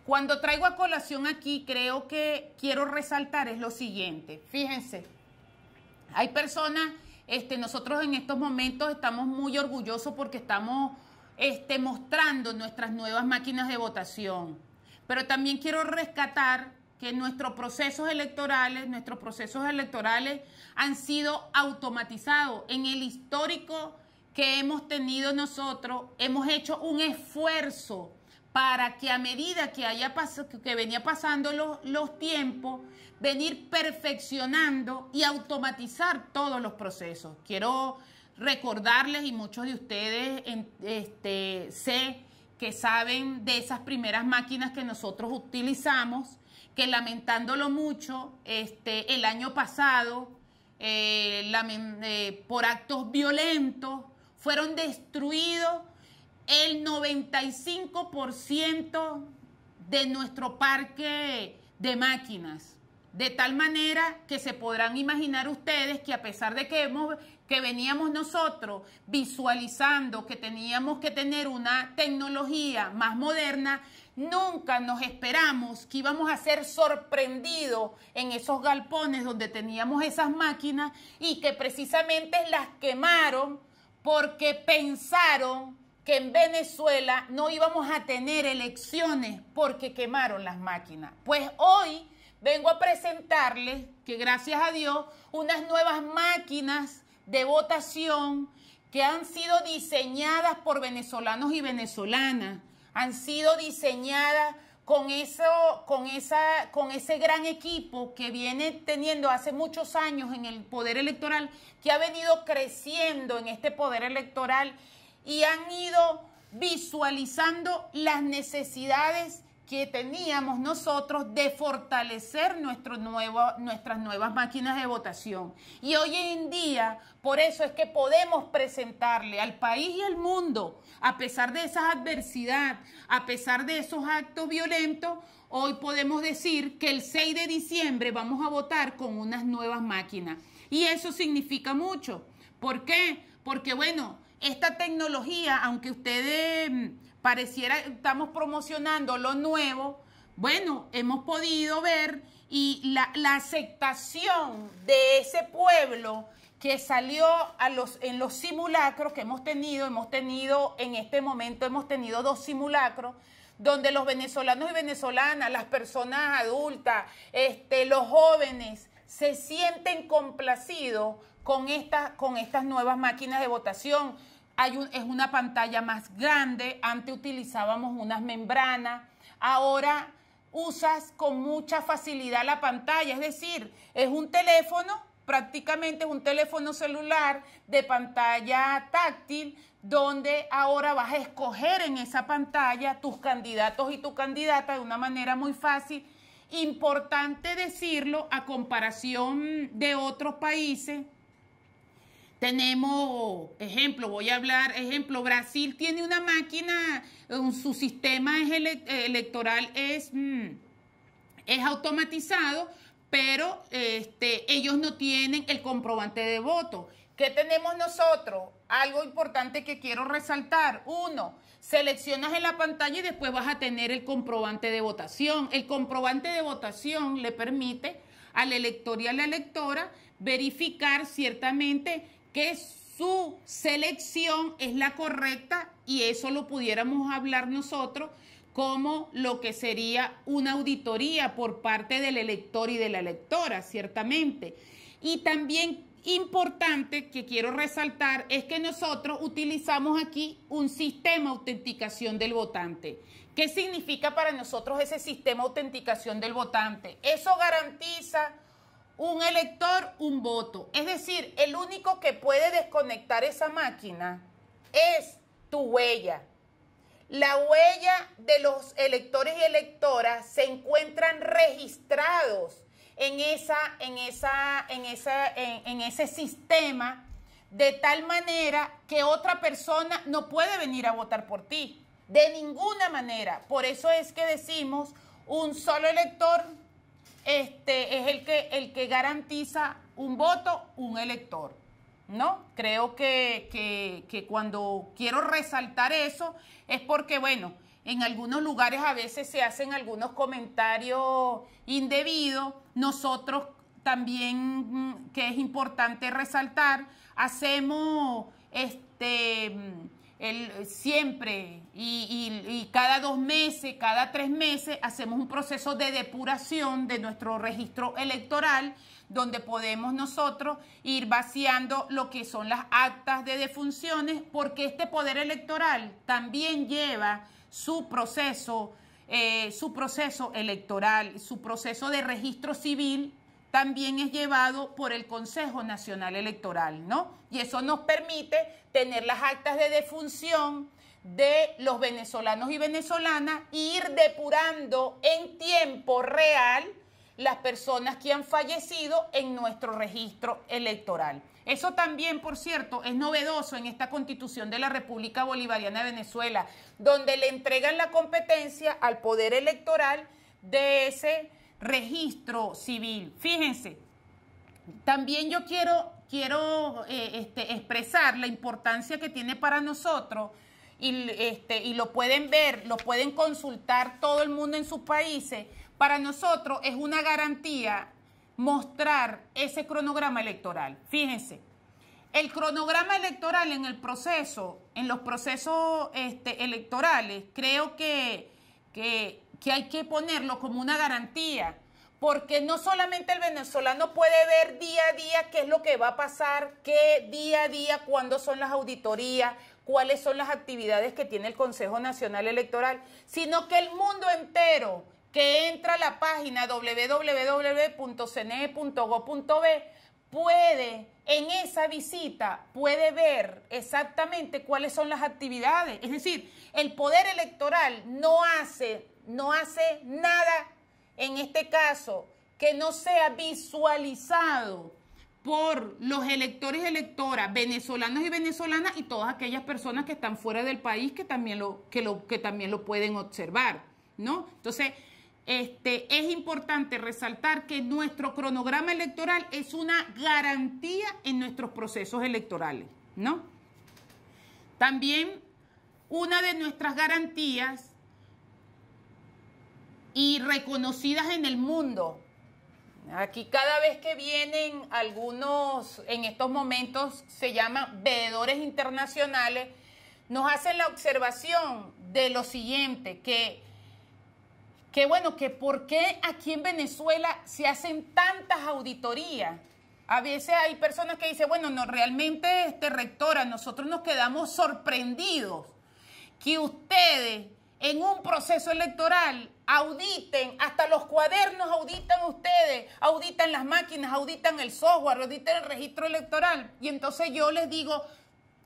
Cuando traigo a colación aquí, creo que quiero resaltar es lo siguiente. Fíjense, hay personas este, nosotros en estos momentos estamos muy orgullosos porque estamos este, mostrando nuestras nuevas máquinas de votación. Pero también quiero rescatar que nuestros procesos electorales, nuestros procesos electorales han sido automatizados. En el histórico que hemos tenido nosotros, hemos hecho un esfuerzo para que a medida que, haya que venía pasando los tiempos, venir perfeccionando y automatizar todos los procesos. Quiero recordarles, y muchos de ustedes este, sé que saben de esas primeras máquinas que nosotros utilizamos, que lamentándolo mucho, este, el año pasado, eh, eh, por actos violentos, fueron destruidos el 95% de nuestro parque de máquinas. De tal manera que se podrán imaginar ustedes que a pesar de que, hemos, veníamos nosotros visualizando que teníamos que tener una tecnología más moderna, nunca nos esperamos que íbamos a ser sorprendidos en esos galpones donde teníamos esas máquinas y que precisamente las quemaron porque pensaron que en Venezuela no íbamos a tener elecciones porque quemaron las máquinas. Pues hoy vengo a presentarles que gracias a Dios unas nuevas máquinas de votación que han sido diseñadas por venezolanos y venezolanas, han sido diseñadas con, eso, con, esa, con ese gran equipo que viene teniendo hace muchos años en el poder electoral, que ha venido creciendo en este poder electoral y han ido visualizando las necesidades que teníamos nosotros de fortalecer nuestras nuevas máquinas de votación. Y hoy en día, por eso es que podemos presentarle al país y al mundo, a pesar de esa adversidad, a pesar de esos actos violentos, hoy podemos decir que el 6 de diciembre vamos a votar con unas nuevas máquinas. Y eso significa mucho. ¿Por qué? Porque bueno, esta tecnología, aunque ustedes pareciera estamos promocionando lo nuevo. Bueno, hemos podido ver y la, aceptación de ese pueblo que salió a los, en los simulacros que hemos tenido, hemos tenido en este momento, hemos tenido dos simulacros, donde los venezolanos y venezolanas, las personas adultas, este, los jóvenes, se sienten complacidos con, con estas nuevas máquinas de votación, hay es una pantalla más grande, antes utilizábamos unas membranas, ahora usas con mucha facilidad la pantalla, es decir, es un teléfono, prácticamente es un teléfono celular de pantalla táctil, donde ahora vas a escoger en esa pantalla tus candidatos y tu candidata de una manera muy fácil. Importante decirlo a comparación de otros países, tenemos, ejemplo, voy a hablar, ejemplo, Brasil tiene una máquina, su sistema electoral es, mm, es automatizado, pero este, ellos no tienen el comprobante de voto. ¿Qué tenemos nosotros? Algo importante que quiero resaltar. Uno, seleccionas en la pantalla y después vas a tener el comprobante de votación. El comprobante de votación le permite al elector y a la electora verificar ciertamente que su selección es la correcta y eso lo pudiéramos hablar nosotros como lo que sería una auditoría por parte del elector y de la electora, ciertamente. Y también importante que quiero resaltar es que nosotros utilizamos aquí un sistema de autenticación del votante. ¿Qué significa para nosotros ese sistema de autenticación del votante? Eso garantiza un elector, un voto. Es decir, el único que puede desconectar esa máquina es tu huella. La huella de los electores y electoras se encuentran registrados en, esa, en, esa, en, esa, en, ese sistema de tal manera que otra persona no puede venir a votar por ti. De ninguna manera. Por eso es que decimos un solo elector, este, es el que, el que garantiza un voto, un elector. ¿No? Creo que, que cuando quiero resaltar eso es porque, bueno, en algunos lugares a veces se hacen algunos comentarios indebidos. Nosotros también, mm, que es importante resaltar, hacemos este el, siempre y, cada dos meses, cada tres meses, hacemos un proceso de depuración de nuestro registro electoral, donde podemos nosotros ir vaciando lo que son las actas de defunciones, porque este poder electoral también lleva su proceso, eh, su proceso electoral, su proceso de registro civil también es llevado por el Consejo Nacional Electoral, ¿no? Y eso nos permite tener las actas de defunción de los venezolanos y venezolanas e ir depurando en tiempo real las personas que han fallecido en nuestro registro electoral. Eso también, por cierto, es novedoso en esta constitución de la República Bolivariana de Venezuela, donde le entregan la competencia al poder electoral de ese registro civil. Fíjense, también yo quiero, quiero eh, este, expresar la importancia que tiene para nosotros y, este, y lo pueden ver, lo pueden consultar todo el mundo en sus países. Para nosotros es una garantía mostrar ese cronograma electoral. Fíjense, el cronograma electoral en el proceso, en los procesos este, electorales, creo que, que que hay que ponerlo como una garantía, porque no solamente el venezolano puede ver día a día qué es lo que va a pasar, qué día a día, cuándo son las auditorías, cuáles son las actividades que tiene el Consejo Nacional Electoral, sino que el mundo entero que entra a la página www.cne.gov.be puede, en esa visita, puede ver exactamente cuáles son las actividades. Es decir, el poder electoral no hace no hace nada, en este caso, que no sea visualizado por los electores y electoras venezolanos y venezolanas y todas aquellas personas que están fuera del país que también lo, lo, que también lo pueden observar, ¿no? Entonces, este, es importante resaltar que nuestro cronograma electoral es una garantía en nuestros procesos electorales, ¿no? También una de nuestras garantías y reconocidas en el mundo. Aquí cada vez que vienen algunos, en estos momentos se llaman veedores internacionales, nos hacen la observación de lo siguiente, que, que bueno, que por qué aquí en Venezuela se hacen tantas auditorías. A veces hay personas que dicen, bueno, no, realmente, este, rectora, nosotros nos quedamos sorprendidos que ustedes en un proceso electoral auditen, hasta los cuadernos auditan ustedes, auditan las máquinas, auditan el software, auditan el registro electoral. Y entonces yo les digo,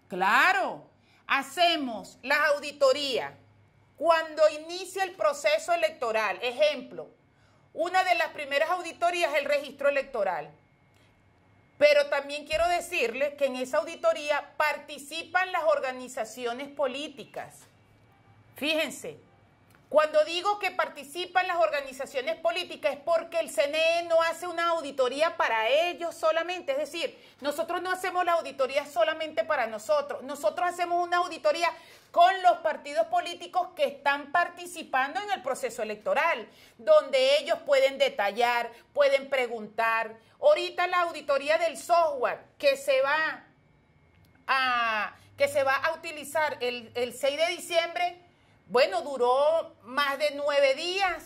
claro, hacemos las auditorías cuando inicia el proceso electoral. Ejemplo, una de las primeras auditorías es el registro electoral. Pero también quiero decirles que en esa auditoría participan las organizaciones políticas Fíjense, cuando digo que participan las organizaciones políticas es porque el CNE no hace una auditoría para ellos solamente. Es decir, nosotros no hacemos la auditoría solamente para nosotros. Nosotros hacemos una auditoría con los partidos políticos que están participando en el proceso electoral, donde ellos pueden detallar, pueden preguntar. Ahorita la auditoría del software que se va a, que se va a utilizar el 6 de diciembre bueno, duró más de nueve días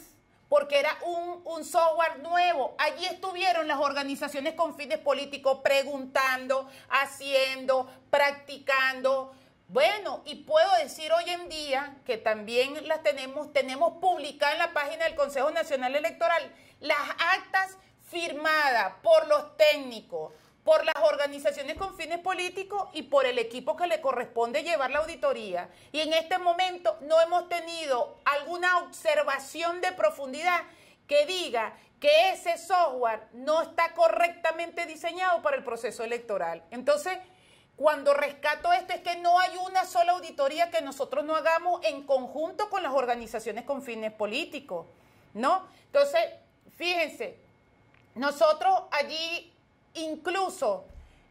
porque era un, software nuevo. Allí estuvieron las organizaciones con fines políticos preguntando, haciendo, practicando. Bueno, y puedo decir hoy en día que también las tenemos, tenemos publicadas en la página del Consejo Nacional Electoral las actas firmadas por los técnicos, por las organizaciones con fines políticos y por el equipo que le corresponde llevar la auditoría. Y en este momento no hemos tenido alguna observación de profundidad que diga que ese software no está correctamente diseñado para el proceso electoral. Entonces, cuando rescato esto es que no hay una sola auditoría que nosotros no hagamos en conjunto con las organizaciones con fines políticos, ¿no? Entonces, fíjense, nosotros allí incluso,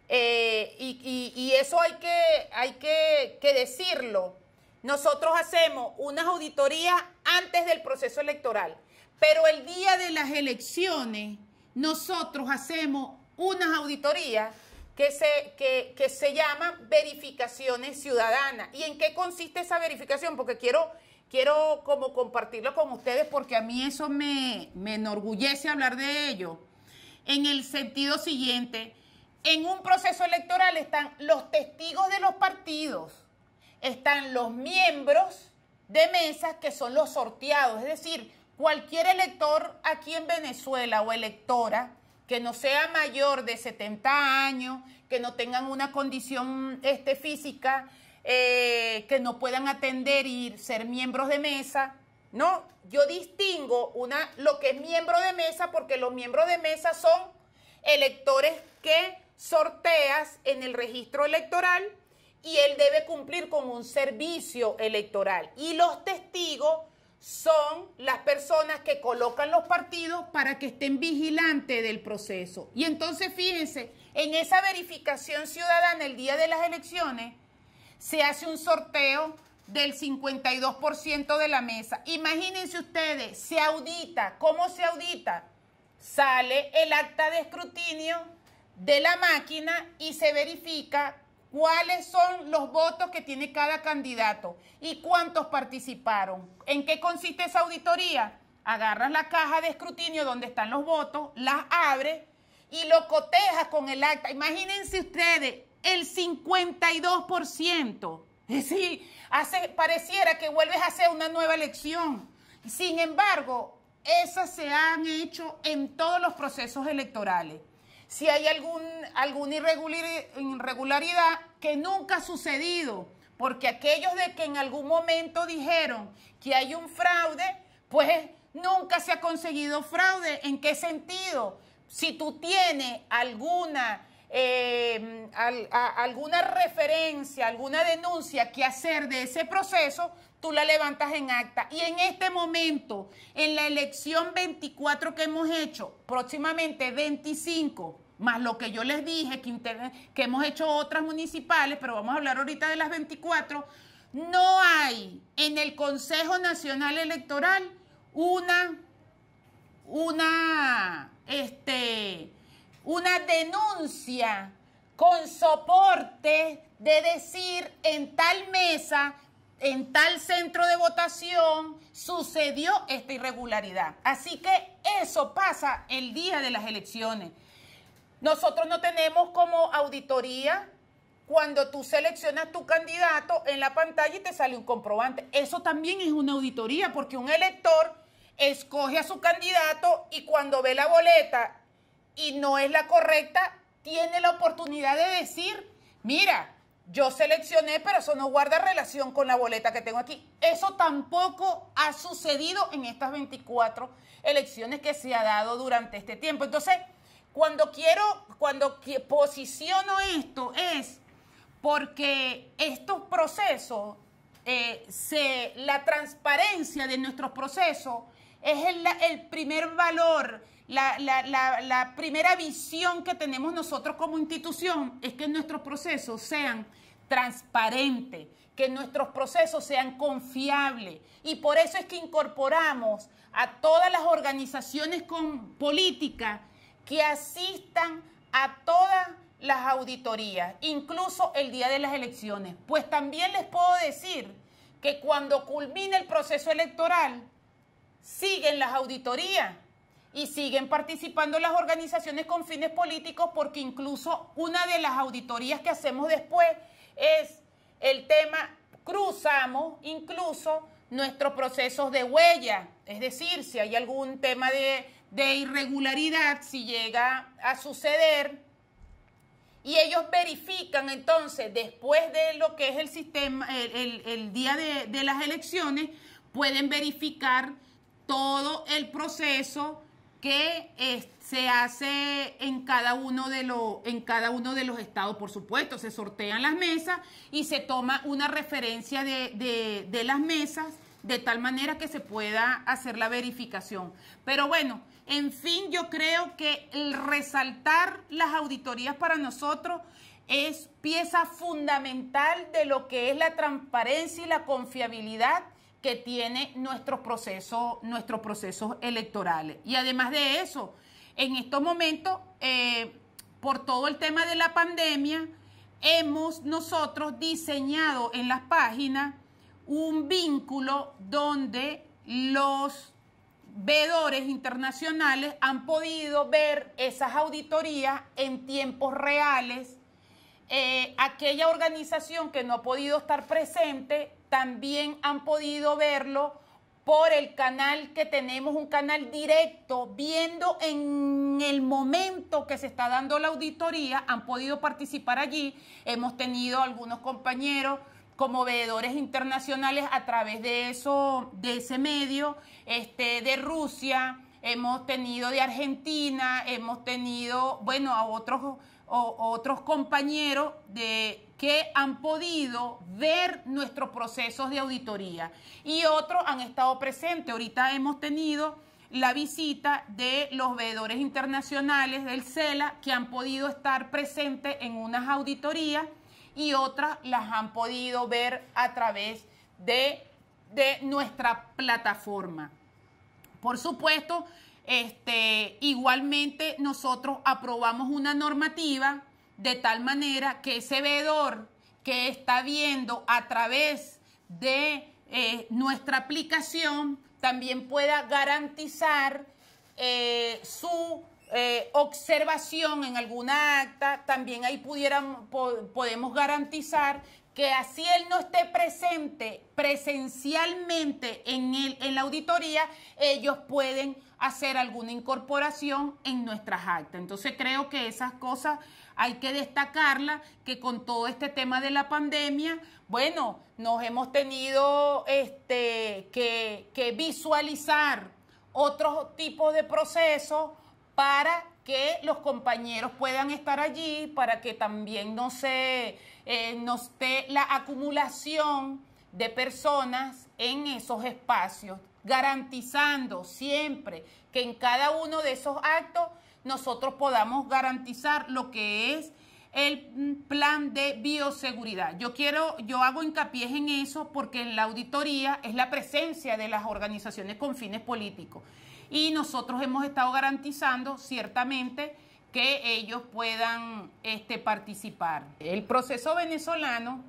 eh, y, eso hay que, hay que, decirlo, nosotros hacemos unas auditorías antes del proceso electoral, pero el día de las elecciones nosotros hacemos unas auditorías que se, se llaman verificaciones ciudadanas. ¿Y en qué consiste esa verificación? Porque quiero, quiero como compartirlo con ustedes porque a mí eso me, me enorgullece hablar de ello en el sentido siguiente. En un proceso electoral están los testigos de los partidos, están los miembros de mesas que son los sorteados, es decir, cualquier elector aquí en Venezuela o electora que no sea mayor de 70 años, que no tengan una condición este, física, eh, que no puedan atender y ser miembros de mesa, ¿no? Yo distingo una, lo que es miembro de mesa porque los miembros de mesa son electores que sorteas en el registro electoral y él debe cumplir con un servicio electoral. Y los testigos son las personas que colocan los partidos para que estén vigilantes del proceso. Y entonces fíjense, en esa verificación ciudadana el día de las elecciones se hace un sorteo del 52% de la mesa. Imagínense ustedes, se audita. ¿Cómo se audita? Sale el acta de escrutinio de la máquina y se verifica cuáles son los votos que tiene cada candidato y cuántos participaron. ¿En qué consiste esa auditoría? Agarras la caja de escrutinio donde están los votos, las abres y lo cotejas con el acta. Imagínense ustedes, el 52%. Eh, sí, hace, pareciera que vuelves a hacer una nueva elección. Sin embargo, esas se han hecho en todos los procesos electorales. Si hay algún, alguna irregularidad que nunca ha sucedido, porque aquellos de que en algún momento dijeron que hay un fraude, pues nunca se ha conseguido fraude. ¿En qué sentido? Si tú tienes alguna Em, alguna referencia, alguna denuncia que hacer de ese proceso, tú la levantas en acta. Y en este momento, en la elección 24 que hemos hecho, próximamente 25, más lo que yo les dije, que, que hemos hecho otras municipales, pero vamos a hablar ahorita de las 24, no hay en el Consejo Nacional Electoral una, una, este, una denuncia con soporte de decir en tal mesa, en tal centro de votación, sucedió esta irregularidad. Así que eso pasa el día de las elecciones. Nosotros no tenemos como auditoría cuando tú seleccionas tu candidato en la pantalla y te sale un comprobante. Eso también es una auditoría porque un elector escoge a su candidato y cuando ve la boleta y no es la correcta, tiene la oportunidad de decir, mira, yo seleccioné, pero eso no guarda relación con la boleta que tengo aquí. Eso tampoco ha sucedido en estas 24 elecciones que se ha dado durante este tiempo. Entonces, cuando quiero, cuando posiciono esto es porque estos procesos, eh, se, la transparencia de nuestros procesos es el, el primer valor la, primera visión que tenemos nosotros como institución es que nuestros procesos sean transparentes, que nuestros procesos sean confiables. Y por eso es que incorporamos a todas las organizaciones con política que asistan a todas las auditorías, incluso el día de las elecciones. Pues también les puedo decir que cuando culmine el proceso electoral, siguen las auditorías y siguen participando las organizaciones con fines políticos porque incluso una de las auditorías que hacemos después es el tema, cruzamos incluso nuestros procesos de huella, es decir, si hay algún tema de, irregularidad, si llega a suceder, y ellos verifican entonces, después de lo que es el sistema, el, día de, de las elecciones, pueden verificar todo el proceso que eh, se hace en cada, uno de en cada uno de los estados, por supuesto, se sortean las mesas y se toma una referencia de, de las mesas de tal manera que se pueda hacer la verificación. Pero bueno, en fin, yo creo que el resaltar las auditorías para nosotros es pieza fundamental de lo que es la transparencia y la confiabilidad que tiene nuestros procesos, nuestros electorales. Y además de eso, en estos momentos, eh, por todo el tema de la pandemia, hemos nosotros diseñado en las páginas un vínculo donde los veedores internacionales han podido ver esas auditorías en tiempos reales. Eh, aquella organización que no ha podido estar presente también han podido verlo por el canal que tenemos, un canal directo, viendo en el momento que se está dando la auditoría, han podido participar allí. Hemos tenido algunos compañeros como veedores internacionales a través de eso, de ese medio, este, de Rusia, hemos tenido de Argentina, hemos tenido, bueno, a otros, otros compañeros de que han podido ver nuestros procesos de auditoría y otros han estado presentes. Ahorita hemos tenido la visita de los veedores internacionales del CELA que han podido estar presentes en unas auditorías y otras las han podido ver a través de, nuestra plataforma. Por supuesto, este, igualmente nosotros aprobamos una normativa de tal manera que ese veedor que está viendo a través de eh, nuestra aplicación también pueda garantizar eh, su eh, observación en alguna acta, también ahí pudieran, podemos garantizar que así él no esté presente presencialmente en, el, en la auditoría, ellos pueden hacer alguna incorporación en nuestras actas. Entonces creo que esas cosas hay que destacarla, que con todo este tema de la pandemia, bueno, nos hemos tenido este, que, visualizar otros tipos de procesos para que los compañeros puedan estar allí, para que también no se nos eh, no esté la acumulación de personas en esos espacios garantizando siempre que en cada uno de esos actos nosotros podamos garantizar lo que es el mm, plan de bioseguridad. Yo quiero, yo hago hincapié en eso porque en la auditoría es la presencia de las organizaciones con fines políticos y nosotros hemos estado garantizando ciertamente que ellos puedan este, participar. El proceso venezolano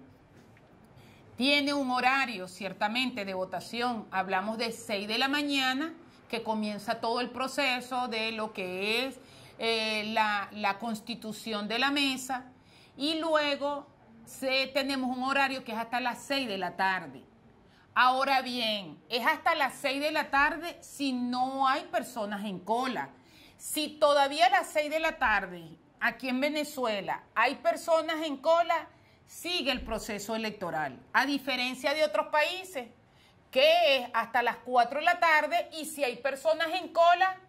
tiene un horario ciertamente de votación, hablamos de 6 de la mañana que comienza todo el proceso de lo que es eh, la, constitución de la mesa y luego se, tenemos un horario que es hasta las 6 de la tarde. Ahora bien, es hasta las 6 de la tarde si no hay personas en cola. Si todavía a las 6 de la tarde aquí en Venezuela hay personas en cola, sigue el proceso electoral. A diferencia de otros países, que es hasta las 4 de la tarde y si hay personas en cola,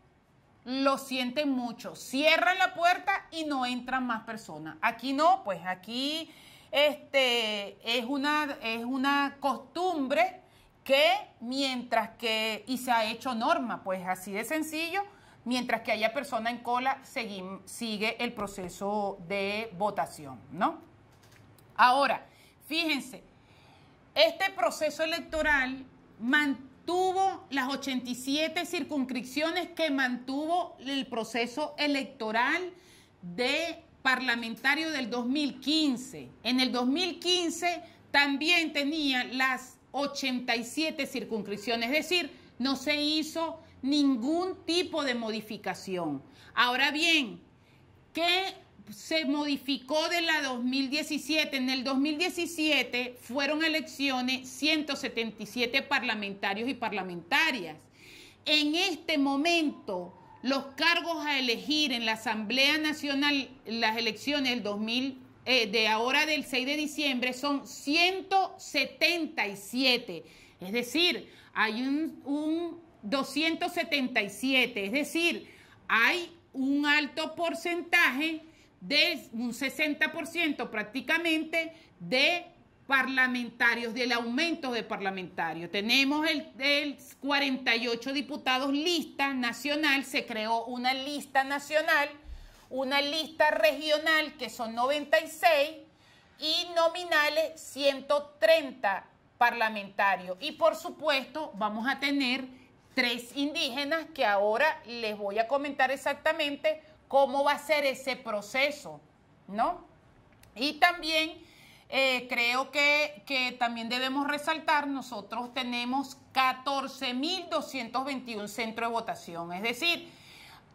lo sienten mucho. Cierran la puerta y no entran más personas. Aquí no, pues aquí este, es, una, es una costumbre que mientras que, y se ha hecho norma, pues así de sencillo, mientras que haya persona en cola, sigue el proceso de votación, ¿no? Ahora, fíjense, este proceso electoral mantiene tuvo las 87 circunscripciones que mantuvo el proceso electoral de parlamentario del 2015. En el 2015 también tenía las 87 circunscripciones, es decir, no se hizo ningún tipo de modificación. Ahora bien, ¿qué se modificó de la 2017. En el 2017 fueron elecciones 177 parlamentarios y parlamentarias. En este momento, los cargos a elegir en la Asamblea Nacional, las elecciones del 2000, eh, de ahora del 6 de diciembre, son 177. Es decir, hay un 277. Es decir, hay un alto porcentaje de un 60% prácticamente de parlamentarios, del aumento de parlamentarios. Tenemos el, 48 diputados lista nacional, se creó una lista nacional, una lista regional que son 96 y nominales 130 parlamentarios. Y por supuesto vamos a tener tres indígenas que ahora les voy a comentar exactamente cómo va a ser ese proceso, ¿no? Y también eh, creo que, también debemos resaltar, nosotros tenemos 14.221 centros de votación, es decir,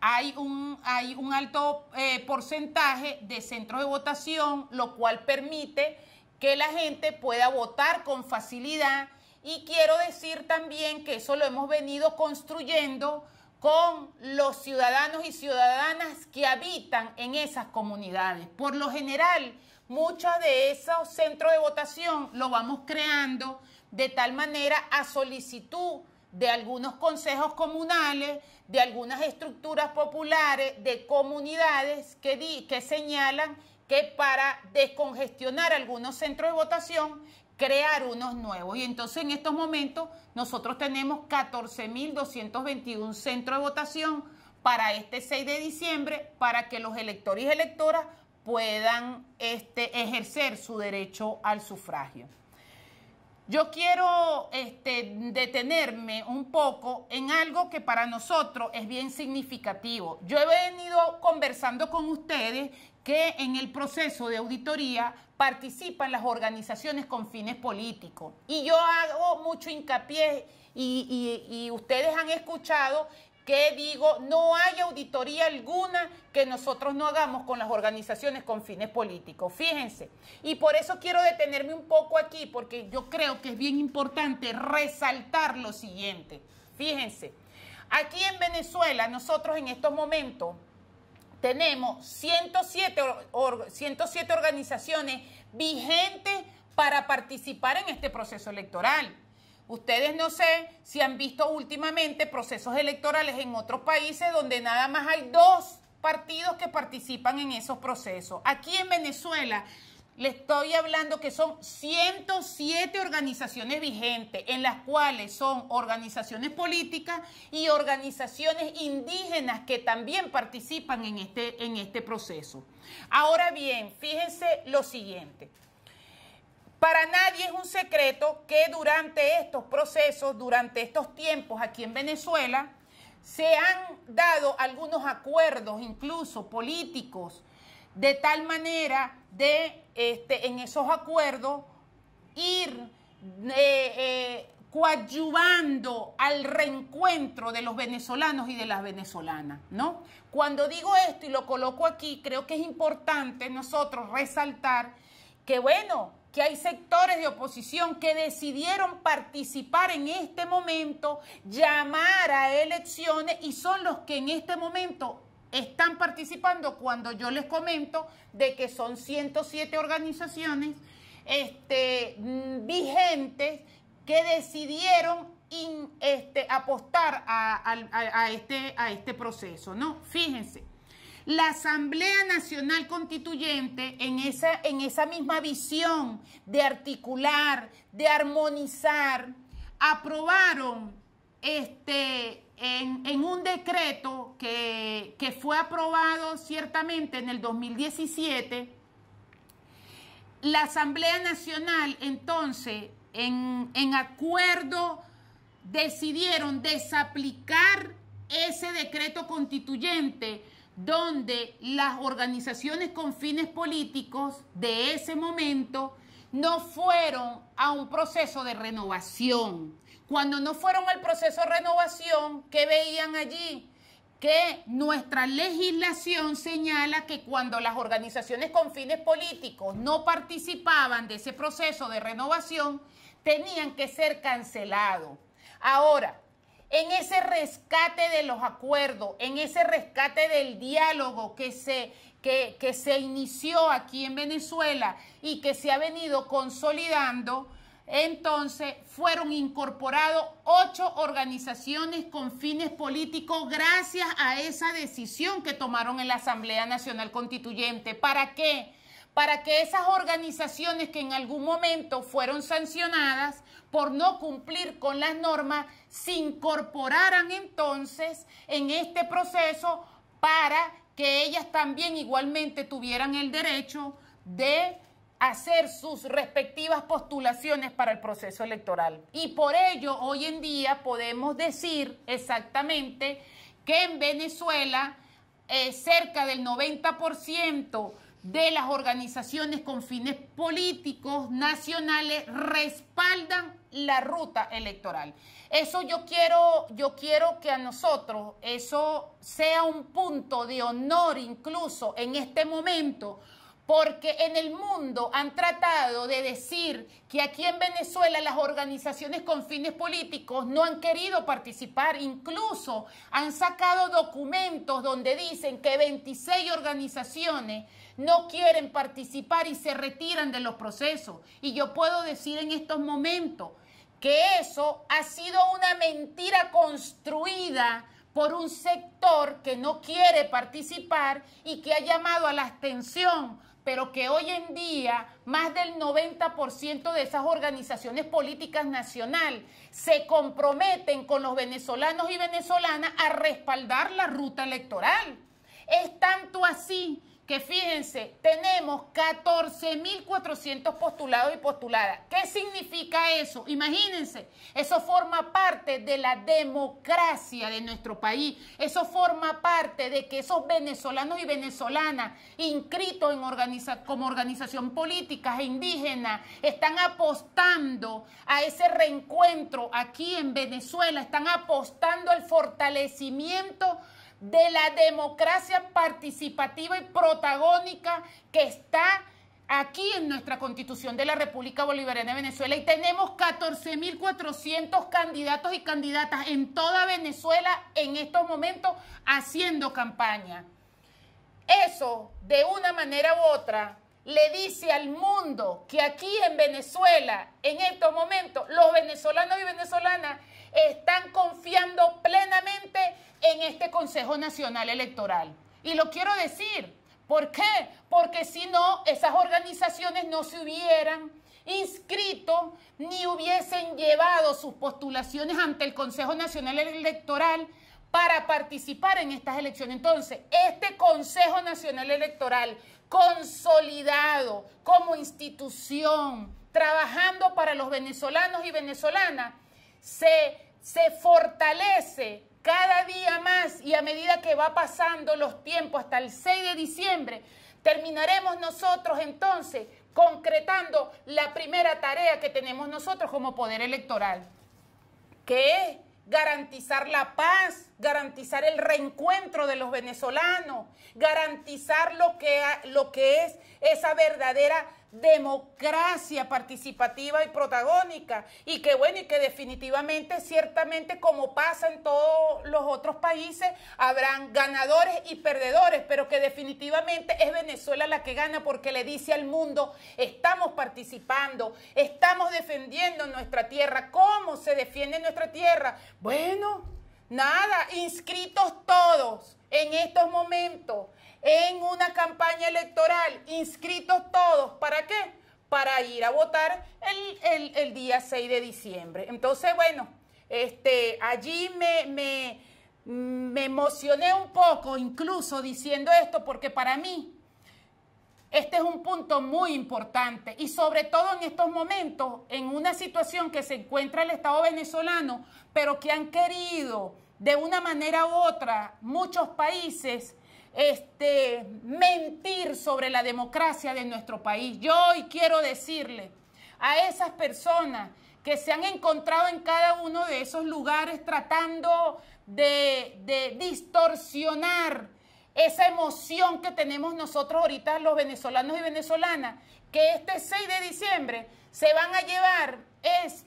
hay un, hay un alto eh, porcentaje de centros de votación, lo cual permite que la gente pueda votar con facilidad. Y quiero decir también que eso lo hemos venido construyendo con los ciudadanos y ciudadanas que habitan en esas comunidades. Por lo general, muchos de esos centros de votación lo vamos creando de tal manera a solicitud de algunos consejos comunales, de algunas estructuras populares, de comunidades que, que señalan que para descongestionar algunos centros de votación crear unos nuevos. Y entonces en estos momentos nosotros tenemos 14.221 centros de votación para este 6 de diciembre para que los electores y electoras puedan este, ejercer su derecho al sufragio. Yo quiero este, detenerme un poco en algo que para nosotros es bien significativo. Yo he venido conversando con ustedes que en el proceso de auditoría participan las organizaciones con fines políticos. Y yo hago mucho hincapié y, ustedes han escuchado que digo, no hay auditoría alguna que nosotros no hagamos con las organizaciones con fines políticos. Fíjense. Y por eso quiero detenerme un poco aquí, porque yo creo que es bien importante resaltar lo siguiente. Fíjense, aquí en Venezuela nosotros en estos momentos tenemos 107, 107 organizaciones vigentes para participar en este proceso electoral. Ustedes no sé si han visto últimamente procesos electorales en otros países donde nada más hay dos partidos que participan en esos procesos. Aquí en Venezuela le estoy hablando que son 107 organizaciones vigentes, en las cuales son organizaciones políticas y organizaciones indígenas que también participan en este, en este proceso. Ahora bien, fíjense lo siguiente. Para nadie es un secreto que durante estos procesos, durante estos tiempos aquí en Venezuela, se han dado algunos acuerdos, incluso políticos, de tal manera de este, en esos acuerdos ir eh, eh, coadyuvando al reencuentro de los venezolanos y de las venezolanas, ¿no? Cuando digo esto y lo coloco aquí, creo que es importante nosotros resaltar que, bueno, que hay sectores de oposición que decidieron participar en este momento, llamar a elecciones y son los que en este momento están participando cuando yo les comento de que son 107 organizaciones este, mm, vigentes que decidieron este, apostar a, este, a este proceso, ¿no? Fíjense. La Asamblea Nacional Constituyente, en esa, en esa misma visión de articular, de armonizar, aprobaron este, en, un decreto que, fue aprobado ciertamente en el 2017, la Asamblea Nacional entonces, en acuerdo, decidieron desaplicar ese decreto constituyente donde las organizaciones con fines políticos de ese momento no fueron a un proceso de renovación cuando no fueron al proceso de renovación, ¿qué veían allí? que nuestra legislación señala que cuando las organizaciones con fines políticos no participaban de ese proceso de renovación, tenían que ser cancelados. Ahora, en ese rescate de los acuerdos, en ese rescate del diálogo que se, que, que se inició aquí en Venezuela y que se ha venido consolidando, entonces fueron incorporados ocho organizaciones con fines políticos gracias a esa decisión que tomaron en la Asamblea Nacional Constituyente. ¿Para qué? Para que esas organizaciones que en algún momento fueron sancionadas por no cumplir con las normas se incorporaran entonces en este proceso para que ellas también igualmente tuvieran el derecho de hacer sus respectivas postulaciones para el proceso electoral. Y por ello, hoy en día podemos decir exactamente que en Venezuela eh, cerca del 90% de las organizaciones con fines políticos nacionales respaldan la ruta electoral. Eso yo quiero, yo quiero que a nosotros eso sea un punto de honor incluso en este momento, porque en el mundo han tratado de decir que aquí en Venezuela las organizaciones con fines políticos no han querido participar, incluso han sacado documentos donde dicen que 26 organizaciones no quieren participar y se retiran de los procesos. Y yo puedo decir en estos momentos que eso ha sido una mentira construida por un sector que no quiere participar y que ha llamado a la abstención pero que hoy en día más del 90% de esas organizaciones políticas nacional se comprometen con los venezolanos y venezolanas a respaldar la ruta electoral. Es tanto así que fíjense, tenemos 14.400 postulados y postuladas. ¿Qué significa eso? Imagínense, eso forma parte de la democracia de nuestro país, eso forma parte de que esos venezolanos y venezolanas inscritos en como organización política e indígena están apostando a ese reencuentro aquí en Venezuela, están apostando al fortalecimiento de la democracia participativa y protagónica que está aquí en nuestra constitución de la República Bolivariana de Venezuela y tenemos 14.400 candidatos y candidatas en toda Venezuela en estos momentos haciendo campaña. Eso, de una manera u otra, le dice al mundo que aquí en Venezuela, en estos momentos, los venezolanos y venezolanas están confiando plenamente en este Consejo Nacional Electoral. Y lo quiero decir, ¿por qué? Porque si no, esas organizaciones no se hubieran inscrito ni hubiesen llevado sus postulaciones ante el Consejo Nacional Electoral para participar en estas elecciones. Entonces, este Consejo Nacional Electoral consolidado como institución, trabajando para los venezolanos y venezolanas, se, fortalece cada día más y a medida que va pasando los tiempos hasta el 6 de diciembre, terminaremos nosotros entonces concretando la primera tarea que tenemos nosotros como poder electoral, que es garantizar la paz, garantizar el reencuentro de los venezolanos, garantizar lo que, lo que es esa verdadera democracia participativa y protagónica. Y que bueno, y que definitivamente, ciertamente, como pasa en todos los otros países, habrán ganadores y perdedores, pero que definitivamente es Venezuela la que gana porque le dice al mundo, estamos participando, estamos defendiendo nuestra tierra. ¿Cómo se defiende nuestra tierra? Bueno Nada, inscritos todos en estos momentos en una campaña electoral, inscritos todos, ¿para qué? Para ir a votar el, día 6 de diciembre. Entonces, bueno, este, allí me, me, me emocioné un poco, incluso diciendo esto, porque para mí este es un punto muy importante y sobre todo en estos momentos, en una situación que se encuentra el Estado venezolano, pero que han querido de una manera u otra muchos países este, mentir sobre la democracia de nuestro país. Yo hoy quiero decirle a esas personas que se han encontrado en cada uno de esos lugares tratando de distorsionar esa emoción que tenemos nosotros ahorita los venezolanos y venezolanas, que este 6 de diciembre se van a llevar, es,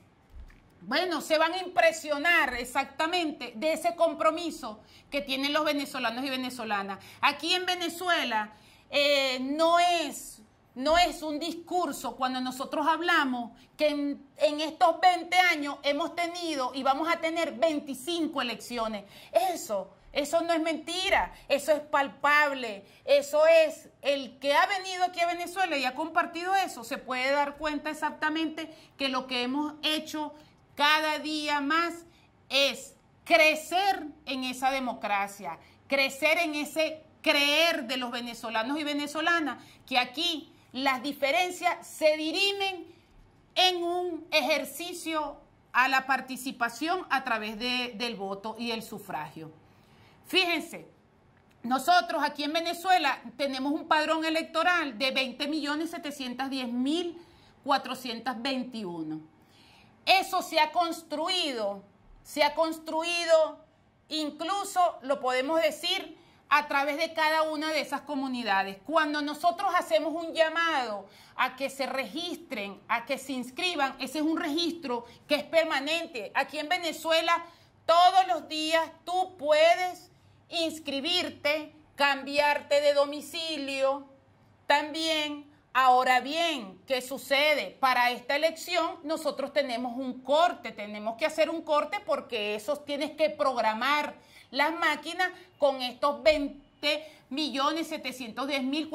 bueno, se van a impresionar exactamente de ese compromiso que tienen los venezolanos y venezolanas. Aquí en Venezuela eh, no es no es un discurso cuando nosotros hablamos que en, en, estos 20 años hemos tenido y vamos a tener 25 elecciones. Eso eso no es mentira, eso es palpable, eso es el que ha venido aquí a Venezuela y ha compartido eso, se puede dar cuenta exactamente que lo que hemos hecho cada día más es crecer en esa democracia, crecer en ese creer de los venezolanos y venezolanas que aquí las diferencias se dirimen en un ejercicio a la participación a través del voto y el sufragio. Fíjense, nosotros aquí en Venezuela tenemos un padrón electoral de 20.710.421. Eso se ha construido, se ha construido, incluso lo podemos decir, a través de cada una de esas comunidades. Cuando nosotros hacemos un llamado a que se registren, a que se inscriban, ese es un registro que es permanente. Aquí en Venezuela, todos los días tú puedes inscribirte, cambiarte de domicilio. También, ahora bien, ¿qué sucede? Para esta elección nosotros tenemos un corte, tenemos que hacer un corte porque esos tienes que programar las máquinas con estos 20.710.421. millones mil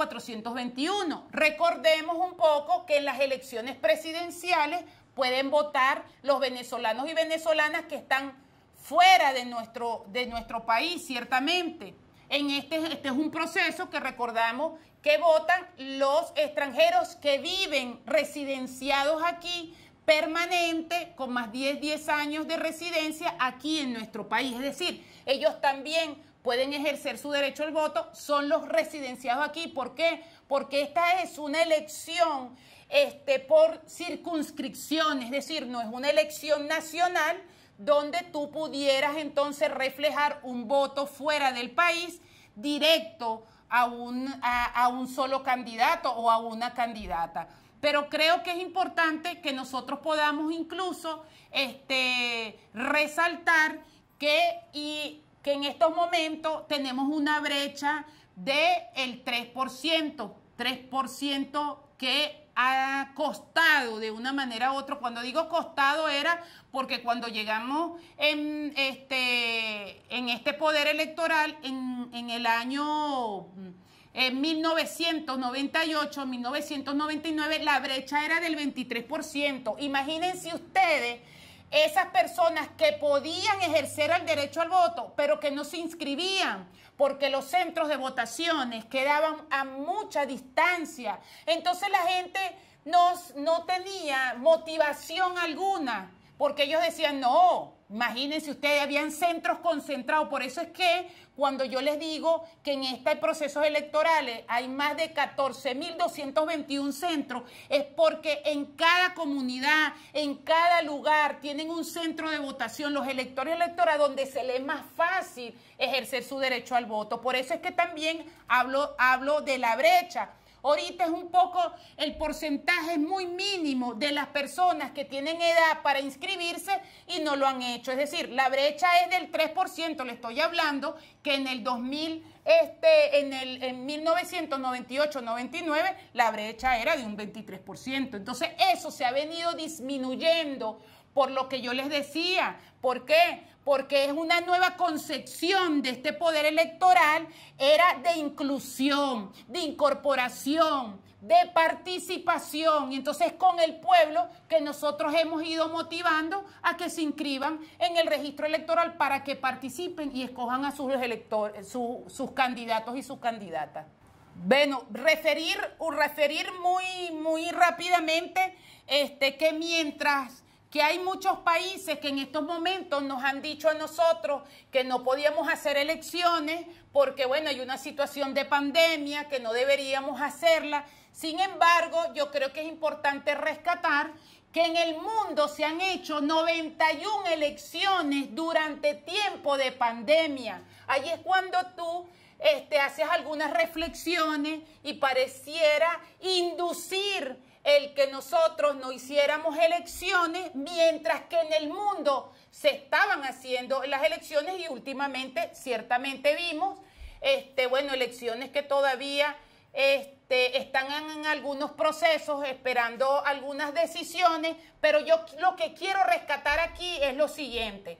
Recordemos un poco que en las elecciones presidenciales pueden votar los venezolanos y venezolanas que están fuera de nuestro, de nuestro país, ciertamente. En este, este es un proceso que recordamos que votan los extranjeros que viven residenciados aquí permanente con más 10, 10 años de residencia aquí en nuestro país. Es decir, ellos también pueden ejercer su derecho al voto, son los residenciados aquí. ¿Por qué? Porque esta es una elección este, por circunscripción, es decir, no es una elección nacional, donde tú pudieras entonces reflejar un voto fuera del país directo a un, a, un solo candidato o a una candidata. Pero creo que es importante que nosotros podamos incluso este, resaltar que, y, que en estos momentos tenemos una brecha del 3%, 3% que ha costado de una manera u otra. Cuando digo costado era porque cuando llegamos en este, en este poder electoral en, el año en 1998, 1999, la brecha era del 23%. Imagínense ustedes esas personas que podían ejercer el derecho al voto, pero que no se inscribían porque los centros de votaciones quedaban a mucha distancia. Entonces la gente no, no tenía motivación alguna, porque ellos decían, no, Imagínense ustedes, habían centros concentrados. Por eso es que cuando yo les digo que en estos procesos electorales hay más de 14.221 centros, es porque en cada comunidad, en cada lugar, tienen un centro de votación los electores y electoras donde se les es más fácil ejercer su derecho al voto. Por eso es que también hablo, hablo de la brecha, Ahorita es un poco, el porcentaje es muy mínimo de las personas que tienen edad para inscribirse y no lo han hecho. Es decir, la brecha es del 3%, le estoy hablando, que en el 2000, este, en el en 1998-99, la brecha era de un 23%. Entonces, eso se ha venido disminuyendo por lo que yo les decía. ¿Por qué? porque es una nueva concepción de este poder electoral, era de inclusión, de incorporación, de participación. Y entonces con el pueblo que nosotros hemos ido motivando a que se inscriban en el registro electoral para que participen y escojan a sus, sus candidatos y sus candidatas. Bueno, referir, referir muy, muy rápidamente este, que mientras y hay muchos países que en estos momentos nos han dicho a nosotros que no podíamos hacer elecciones porque, bueno, hay una situación de pandemia que no deberíamos hacerla. Sin embargo, yo creo que es importante rescatar que en el mundo se han hecho 91 elecciones durante tiempo de pandemia. Ahí es cuando tú este, haces algunas reflexiones y pareciera inducir el que nosotros no hiciéramos elecciones, mientras que en el mundo se estaban haciendo las elecciones y últimamente ciertamente vimos, este, bueno, elecciones que todavía este, están en, en algunos procesos esperando algunas decisiones, pero yo lo que quiero rescatar aquí es lo siguiente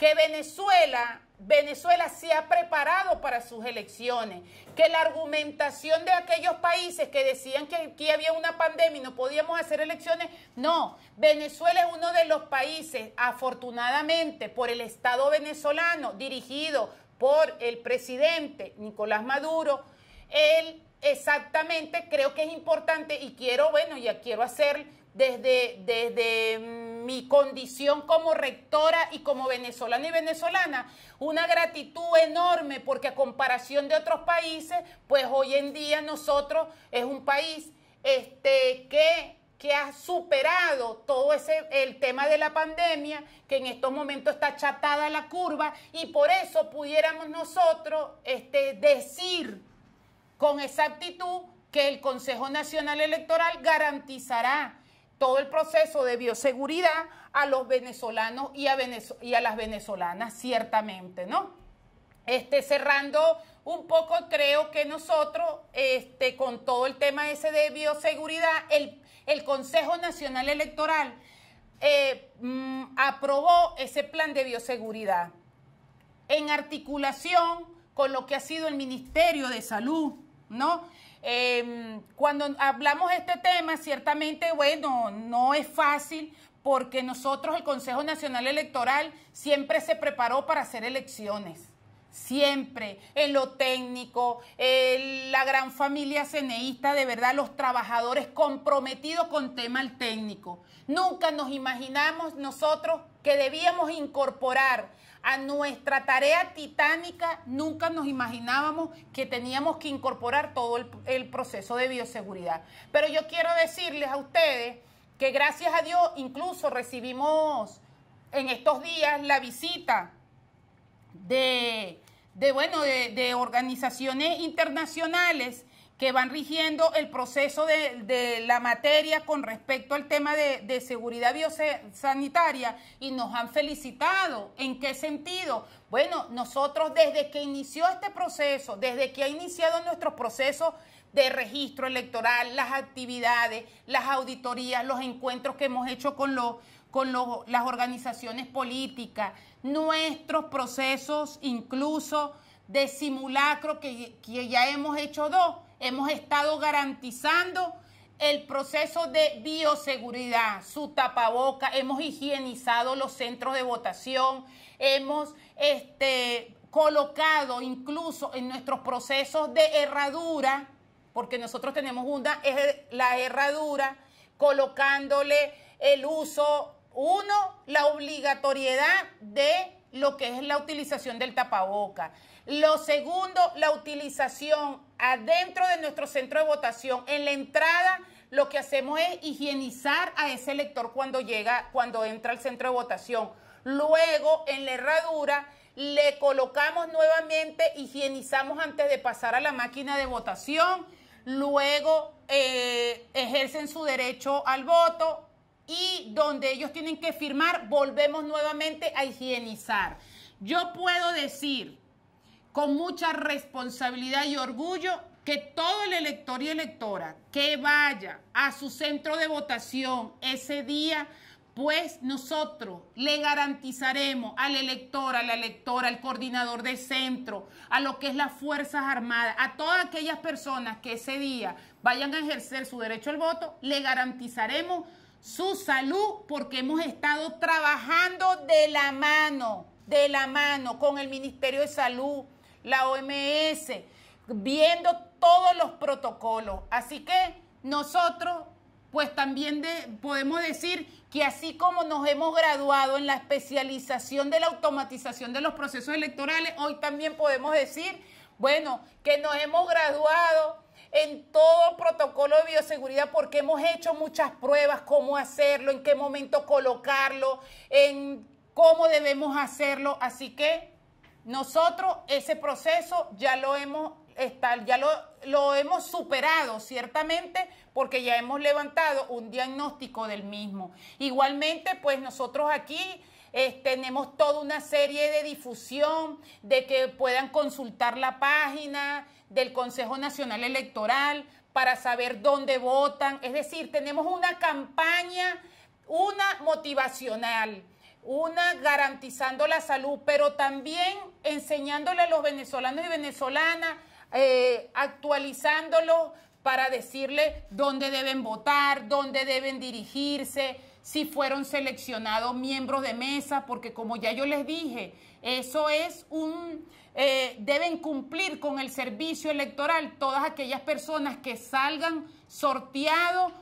que Venezuela, Venezuela se ha preparado para sus elecciones, que la argumentación de aquellos países que decían que aquí había una pandemia y no podíamos hacer elecciones, no, Venezuela es uno de los países, afortunadamente, por el Estado venezolano, dirigido por el presidente Nicolás Maduro, él exactamente creo que es importante y quiero, bueno, ya quiero hacer desde, desde mm, mi condición como rectora y como venezolana y venezolana, una gratitud enorme porque a comparación de otros países, pues hoy en día nosotros es un país este, que que ha superado todo ese el tema de la pandemia, que en estos momentos está chatada la curva y por eso pudiéramos nosotros este, decir con exactitud que el Consejo Nacional Electoral garantizará todo el proceso de bioseguridad a los venezolanos y a, y a las venezolanas, ciertamente, ¿no? Este, cerrando un poco, creo que nosotros, este, con todo el tema ese de bioseguridad, el, el Consejo Nacional Electoral eh, mm, aprobó ese plan de bioseguridad en articulación con lo que ha sido el Ministerio de Salud, ¿no? Em, cuando hablamos de este tema, ciertamente, bueno, no es fácil porque nosotros, el Consejo Nacional Electoral, siempre se preparó para hacer elecciones. Siempre, en lo técnico, la gran familia ceneísta, de verdad, los trabajadores comprometidos con tema técnico. Nunca nos imaginamos nosotros que debíamos incorporar a nuestra tarea titánica, nunca nos imaginábamos que teníamos que incorporar todo el, proceso de bioseguridad. Pero yo quiero decirles a ustedes que gracias a Dios incluso recibimos en estos días la visita de, bueno, de, organizaciones internacionales que van rigiendo el proceso de, la materia con respecto al tema de, de seguridad biosanitaria y nos han felicitado. ¿En qué sentido? Bueno, nosotros desde que inició este proceso, desde que ha iniciado nuestro proceso de registro electoral, las actividades, las auditorías, los encuentros que hemos hecho con los con las organizaciones políticas, nuestros procesos incluso de simulacro que, que ya hemos hecho dos, hemos estado garantizando el proceso de bioseguridad, su tapaboca, hemos higienizado los centros de votación, hemos este, colocado incluso en nuestros procesos de herradura, porque nosotros tenemos una, la herradura, colocándole el uso, uno, la obligatoriedad de lo que es la utilización del tapaboca. Lo segundo, la utilización adentro de nuestro centro de votación, en la entrada, lo que hacemos es higienizar a ese elector cuando llega, cuando entra al centro de votación. Luego, en la herradura, le colocamos nuevamente, higienizamos antes de pasar a la máquina de votación. Luego, eh, ejercen su derecho al voto y donde ellos tienen que firmar, volvemos nuevamente a higienizar. Yo puedo decir con mucha responsabilidad y orgullo que todo el elector y electora que vaya a su centro de votación ese día, pues nosotros le garantizaremos al elector, a la electora, al coordinador de centro, a lo que es las Fuerzas Armadas, a todas aquellas personas que ese día vayan a ejercer su derecho al voto, le garantizaremos su salud porque hemos estado trabajando de la mano, de la mano con el Ministerio de Salud la OMS, viendo todos los protocolos. Así que nosotros, pues también podemos decir que así como nos hemos graduado en la especialización de la automatización de los procesos electorales, hoy también podemos decir, bueno, que nos hemos graduado en todo protocolo de bioseguridad porque hemos hecho muchas pruebas, cómo hacerlo, en qué momento colocarlo, en cómo debemos hacerlo. Así que nosotros ese proceso ya lo hemos, ya lo, hemos superado ciertamente porque ya hemos levantado un diagnóstico del mismo. Igualmente, pues nosotros aquí tenemos toda una serie de difusión, de que puedan consultar la página del Consejo Nacional Electoral para saber dónde votan. Es decir, tenemos una campaña, una motivacional una garantizando la salud, pero también enseñándole a los venezolanos y venezolanas, eh, actualizándolos para decirle dónde deben votar, dónde deben dirigirse, si fueron seleccionados miembros de mesa, porque como ya yo les dije, eso es un... Eh, deben cumplir con el servicio electoral todas aquellas personas que salgan sorteados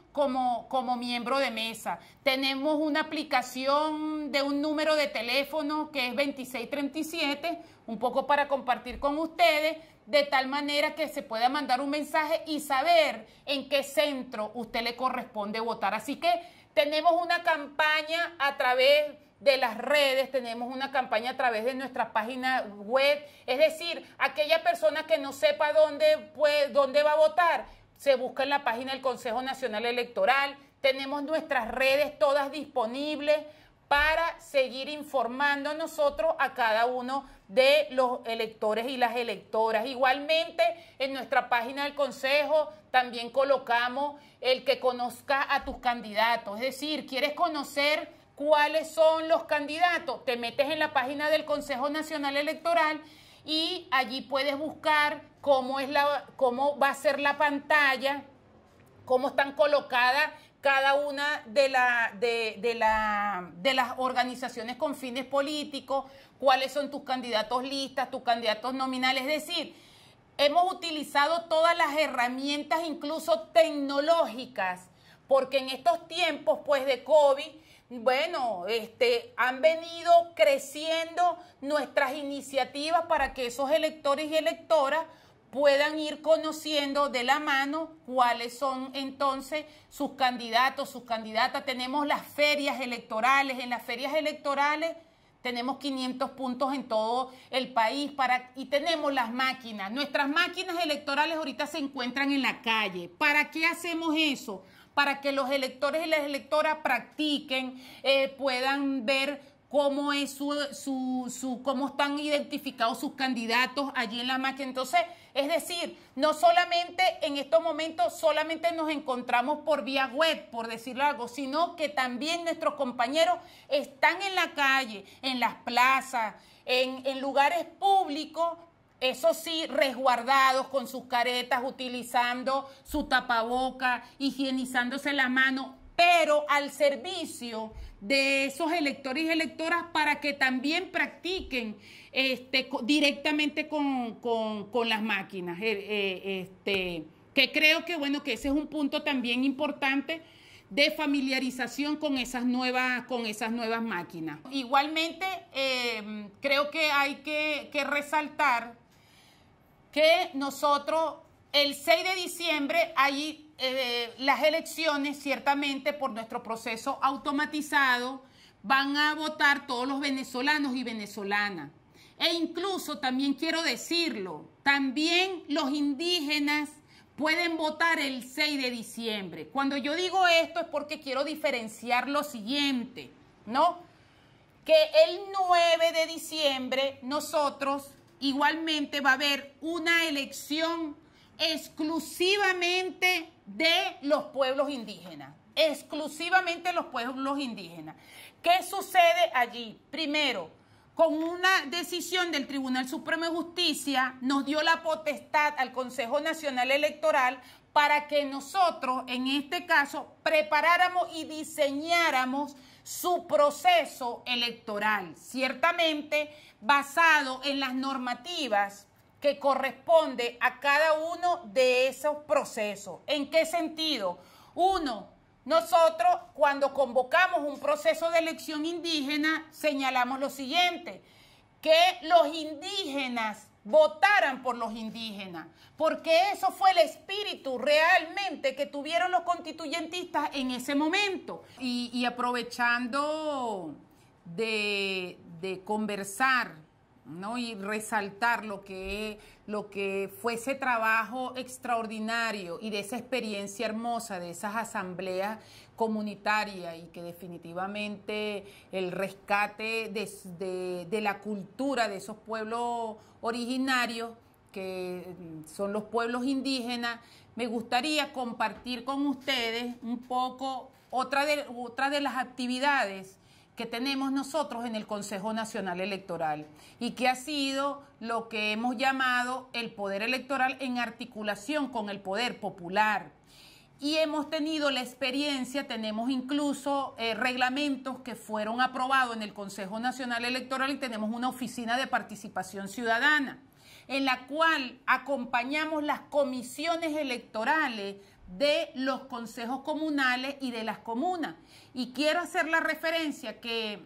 como, miembro de mesa. Tenemos una aplicación de un número de teléfono que es 2637, un poco para compartir con ustedes, de tal manera que se pueda mandar un mensaje y saber en qué centro usted le corresponde votar. Así que tenemos una campaña a través de las redes, tenemos una campaña a través de nuestra página web, es decir, aquella persona que no sepa dónde, dónde va a votar, se busca en la página del Consejo Nacional Electoral, tenemos nuestras redes todas disponibles para seguir informando a nosotros, a cada uno de los electores y las electoras. Igualmente, en nuestra página del Consejo también colocamos el que conozca a tus candidatos. Es decir, ¿quieres conocer cuáles son los candidatos? Te metes en la página del Consejo Nacional Electoral y allí puedes buscar cómo, es la, cómo va a ser la pantalla, cómo están colocadas cada una de, la, de, la, de, las organizaciones con fines políticos, cuáles son tus candidatos listas, tus candidatos nominales. Es decir, hemos utilizado todas las herramientas, incluso tecnológicas, porque en estos tiempos pues, de COVID, bueno, este, han venido creciendo nuestras iniciativas para que esos electores y electoras puedan ir conociendo de la mano cuáles son entonces sus candidatos, sus candidatas. Tenemos las ferias electorales, en las ferias electorales tenemos 500 puntos en todo el país para, y tenemos las máquinas. Nuestras máquinas electorales ahorita se encuentran en la calle. ¿Para qué hacemos eso? Para que los electores y las electoras practiquen, eh, puedan ver cómo es su, su, cómo están identificados sus candidatos allí en la máquina. Entonces, es decir, no solamente en estos momentos, solamente nos encontramos por vía web, por decirlo algo, sino que también nuestros compañeros están en la calle, en las plazas, en, en lugares públicos eso sí, resguardados con sus caretas, utilizando su tapaboca, higienizándose la mano, pero al servicio de esos electores y electoras para que también practiquen este, directamente con, las máquinas. Eh, eh, este, que creo que, bueno, que ese es un punto también importante de familiarización con esas nuevas, con esas nuevas máquinas. Igualmente, eh, creo que hay que, resaltar que nosotros el 6 de diciembre hay las elecciones, ciertamente por nuestro proceso automatizado, van a votar todos los venezolanos y venezolanas. E incluso también quiero decirlo, también los indígenas pueden votar el 6 de diciembre. Cuando yo digo esto es porque quiero diferenciar lo siguiente, ¿no? Que el 9 de diciembre nosotros igualmente va a haber una elección exclusivamente de los pueblos indígenas, exclusivamente los pueblos indígenas. ¿Qué sucede allí? Primero, con una decisión del Tribunal Supremo de Justicia, nos dio la potestad al Consejo Nacional Electoral para que nosotros, en este caso, preparáramos y diseñáramos su proceso electoral, ciertamente basado en las normativas que corresponde a cada uno de esos procesos. ¿En qué sentido? Uno, nosotros, cuando convocamos un proceso de elección indígena, señalamos lo siguiente, que los indígenas votaran por los indígenas, porque eso fue el espíritu realmente que tuvieron los constituyentistas en ese momento. Y, aprovechando de, de, conversar ¿no? y resaltar lo que lo que fue ese trabajo extraordinario y de esa experiencia hermosa, de esas asambleas comunitarias y que definitivamente el rescate de, la cultura de esos pueblos originarios que mm, son los pueblos indígenas, me gustaría compartir con ustedes un poco otra de, otra de las actividades que tenemos nosotros en el Consejo Nacional Electoral y que ha sido lo que hemos llamado el poder electoral en articulación con el poder popular. Y hemos tenido la experiencia, tenemos incluso eh, reglamentos que fueron aprobados en el Consejo Nacional Electoral y tenemos una oficina de participación ciudadana en la cual acompañamos las comisiones electorales de los consejos comunales y de las comunas. Y quiero hacer la referencia que,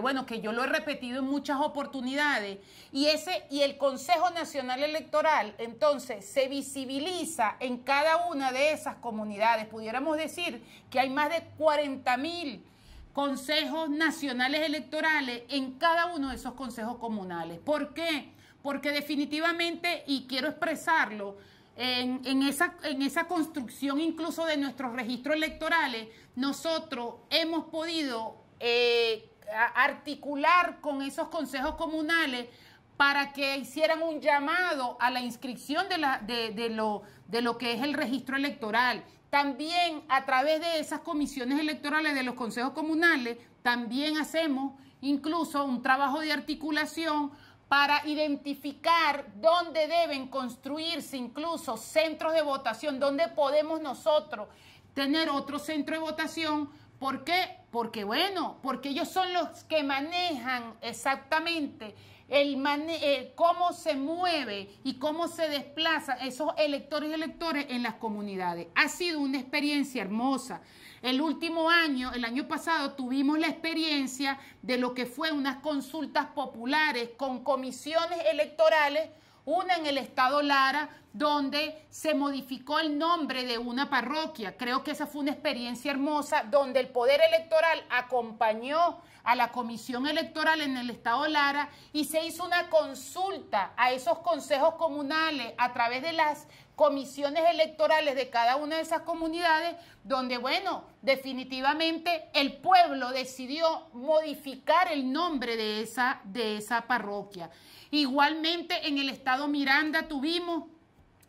bueno, que yo lo he repetido en muchas oportunidades, y ese, y el Consejo Nacional Electoral, entonces, se visibiliza en cada una de esas comunidades. Pudiéramos decir que hay más de 40 mil consejos nacionales electorales en cada uno de esos consejos comunales. ¿Por qué? Porque definitivamente, y quiero expresarlo, en, esa, en esa construcción incluso de nuestros registros electorales, nosotros hemos podido eh, articular con esos consejos comunales para que hicieran un llamado a la inscripción de, la, de, lo, de lo que es el registro electoral. También a través de esas comisiones electorales de los consejos comunales, también hacemos incluso un trabajo de articulación para identificar dónde deben construirse incluso centros de votación, dónde podemos nosotros tener otro centro de votación. ¿Por qué? Porque bueno, porque ellos son los que manejan exactamente el eh, cómo se mueve y cómo se desplazan esos electores y electores en las comunidades. Ha sido una experiencia hermosa. El último año, el año pasado, tuvimos la experiencia de lo que fue unas consultas populares con comisiones electorales, una en el estado Lara, donde se modificó el nombre de una parroquia. Creo que esa fue una experiencia hermosa, donde el Poder Electoral acompañó a la Comisión Electoral en el estado Lara y se hizo una consulta a esos consejos comunales a través de las comisiones electorales de cada una de esas comunidades, donde, bueno, definitivamente el pueblo decidió modificar el nombre de esa, de esa parroquia. Igualmente en el estado Miranda tuvimos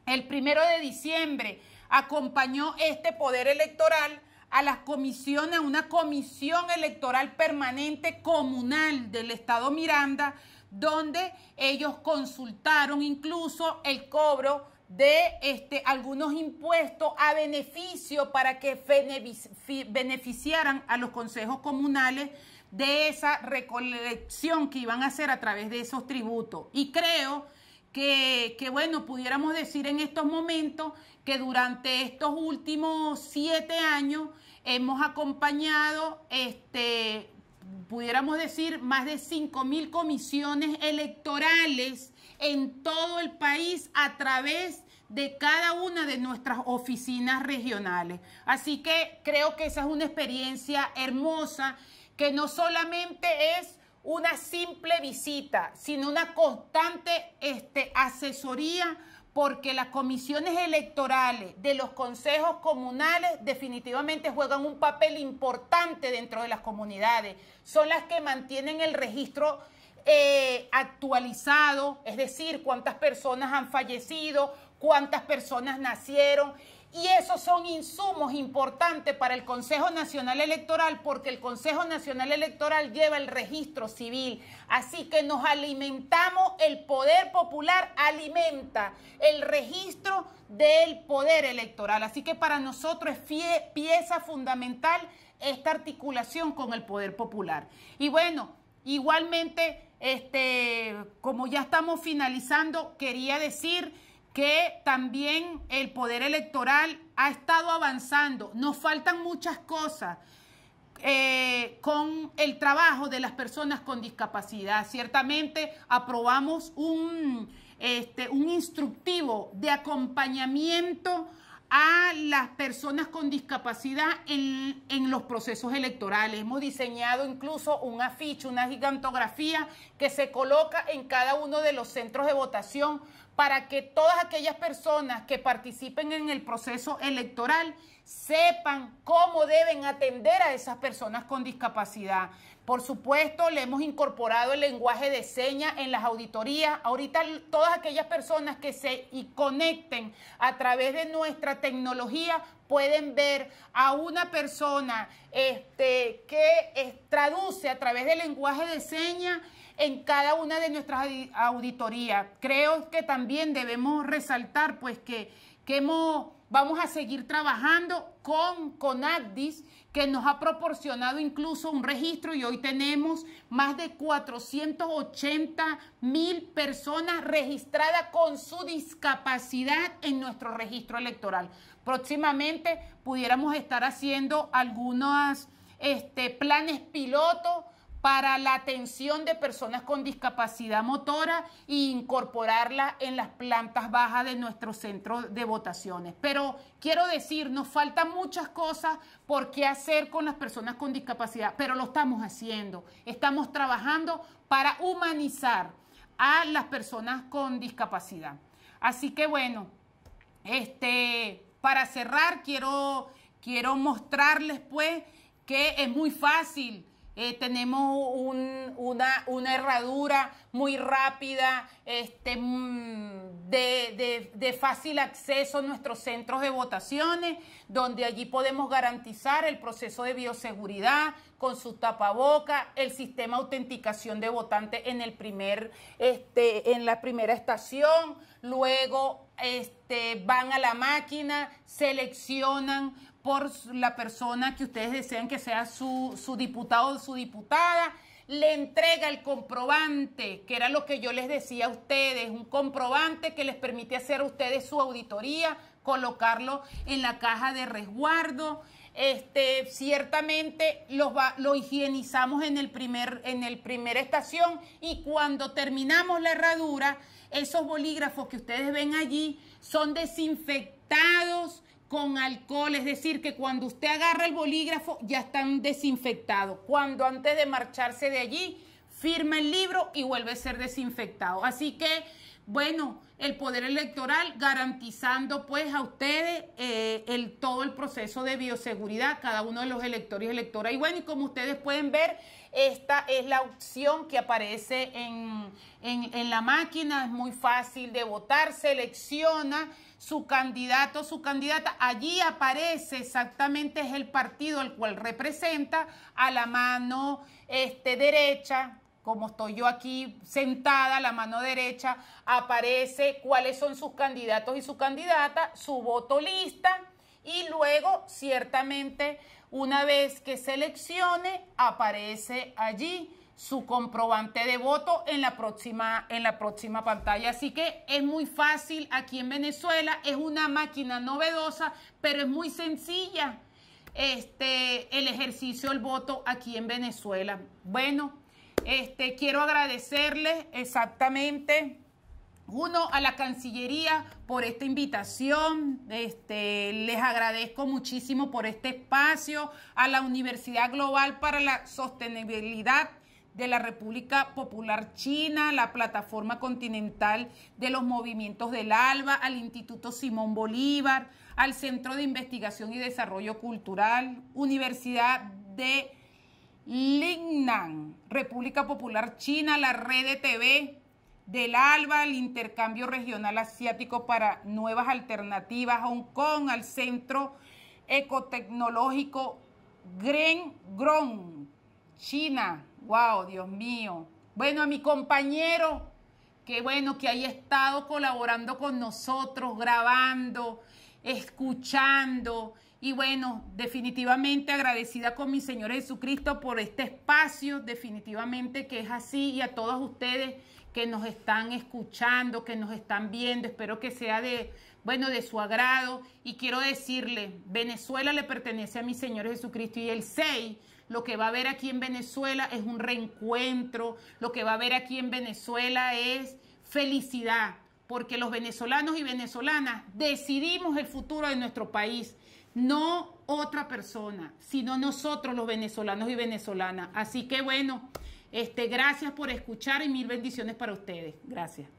el primero de diciembre, acompañó este poder electoral a las comisiones, a una comisión electoral permanente comunal del estado Miranda, donde ellos consultaron incluso el cobro de este, algunos impuestos a beneficio para que beneficiaran a los consejos comunales de esa recolección que iban a hacer a través de esos tributos. Y creo que, que, bueno, pudiéramos decir en estos momentos que durante estos últimos siete años hemos acompañado, este, pudiéramos decir, más de 5 mil comisiones electorales en todo el país a través de cada una de nuestras oficinas regionales. Así que creo que esa es una experiencia hermosa que no solamente es una simple visita, sino una constante este, asesoría porque las comisiones electorales de los consejos comunales definitivamente juegan un papel importante dentro de las comunidades. Son las que mantienen el registro eh, actualizado, es decir, cuántas personas han fallecido, cuántas personas nacieron. Y esos son insumos importantes para el Consejo Nacional Electoral porque el Consejo Nacional Electoral lleva el registro civil. Así que nos alimentamos, el poder popular alimenta el registro del poder electoral. Así que para nosotros es pieza fundamental esta articulación con el poder popular. Y bueno, Igualmente, este, como ya estamos finalizando, quería decir que también el poder electoral ha estado avanzando. Nos faltan muchas cosas eh, con el trabajo de las personas con discapacidad. Ciertamente aprobamos un, este, un instructivo de acompañamiento a las personas con discapacidad en, los procesos electorales. Hemos diseñado incluso un afiche, una gigantografía que se coloca en cada uno de los centros de votación para que todas aquellas personas que participen en el proceso electoral sepan cómo deben atender a esas personas con discapacidad. Por supuesto, le hemos incorporado el lenguaje de señas en las auditorías. Ahorita todas aquellas personas que se conecten a través de nuestra tecnología pueden ver a una persona este, que traduce a través del lenguaje de señas en cada una de nuestras auditorías. Creo que también debemos resaltar pues que, que vamos a seguir trabajando con CONACDIS que nos ha proporcionado incluso un registro y hoy tenemos más de 480 mil personas registradas con su discapacidad en nuestro registro electoral. Próximamente pudiéramos estar haciendo algunos este, planes piloto para la atención de personas con discapacidad motora e incorporarla en las plantas bajas de nuestro centro de votaciones. Pero quiero decir, nos faltan muchas cosas por qué hacer con las personas con discapacidad, pero lo estamos haciendo. Estamos trabajando para humanizar a las personas con discapacidad. Así que bueno, este, para cerrar quiero quiero mostrarles pues que es muy fácil eh, tenemos una, herradura muy rápida, este, mm, de, fácil acceso a nuestros centros de votaciones, donde allí podemos garantizar el proceso de bioseguridad con su tapaboca, el sistema de autenticación de votantes en, el primer, este, en la primera estación, luego este, van a la máquina, seleccionan por la persona que ustedes desean que sea su, diputado o su diputada, le entrega el comprobante, que era lo que yo les decía a ustedes, un comprobante que les permite hacer a ustedes su auditoría, colocarlo en la caja de resguardo. Este, ciertamente lo, lo higienizamos en el primer en el primera estación y cuando terminamos la herradura, esos bolígrafos que ustedes ven allí son desinfectados con alcohol, es decir, que cuando usted agarra el bolígrafo ya están desinfectados. Cuando antes de marcharse de allí, firma el libro y vuelve a ser desinfectado. Así que, bueno, el Poder Electoral garantizando pues a ustedes eh, el, todo el proceso de bioseguridad, cada uno de los electores y electoras. Y bueno, y como ustedes pueden ver, esta es la opción que aparece en, la máquina, es muy fácil de votar, selecciona su candidato, su candidata. Allí aparece exactamente es el partido al cual representa a la mano este, derecha, como estoy yo aquí sentada, la mano derecha, aparece cuáles son sus candidatos y su candidata, su voto lista y luego ciertamente una vez que seleccione, aparece allí su comprobante de voto en la próxima, en la próxima pantalla. Así que es muy fácil aquí en Venezuela, es una máquina novedosa, pero es muy sencilla este, el ejercicio, del voto aquí en Venezuela. Bueno, este, quiero agradecerle exactamente uno a la Cancillería por esta invitación. Este, les agradezco muchísimo por este espacio, a la Universidad Global para la Sostenibilidad de la República Popular China, la Plataforma Continental de los Movimientos del ALBA, al Instituto Simón Bolívar, al Centro de Investigación y Desarrollo Cultural, Universidad de Lingnan, República Popular China, la Red de TV, del ALBA, el intercambio regional asiático para nuevas alternativas, Hong Kong, al Centro Ecotecnológico Gren Grown China. ¡Wow, Dios mío! Bueno, a mi compañero, qué bueno que haya estado colaborando con nosotros, grabando, escuchando. Y bueno, definitivamente agradecida con mi Señor Jesucristo por este espacio, definitivamente que es así, y a todos ustedes que nos están escuchando, que nos están viendo. Espero que sea de, bueno, de su agrado. Y quiero decirle, Venezuela le pertenece a mi Señor Jesucristo y el 6. Lo que va a haber aquí en Venezuela es un reencuentro. Lo que va a haber aquí en Venezuela es felicidad. Porque los venezolanos y venezolanas decidimos el futuro de nuestro país. No otra persona, sino nosotros los venezolanos y venezolanas. Así que bueno. Este, gracias por escuchar y mil bendiciones para ustedes. Gracias.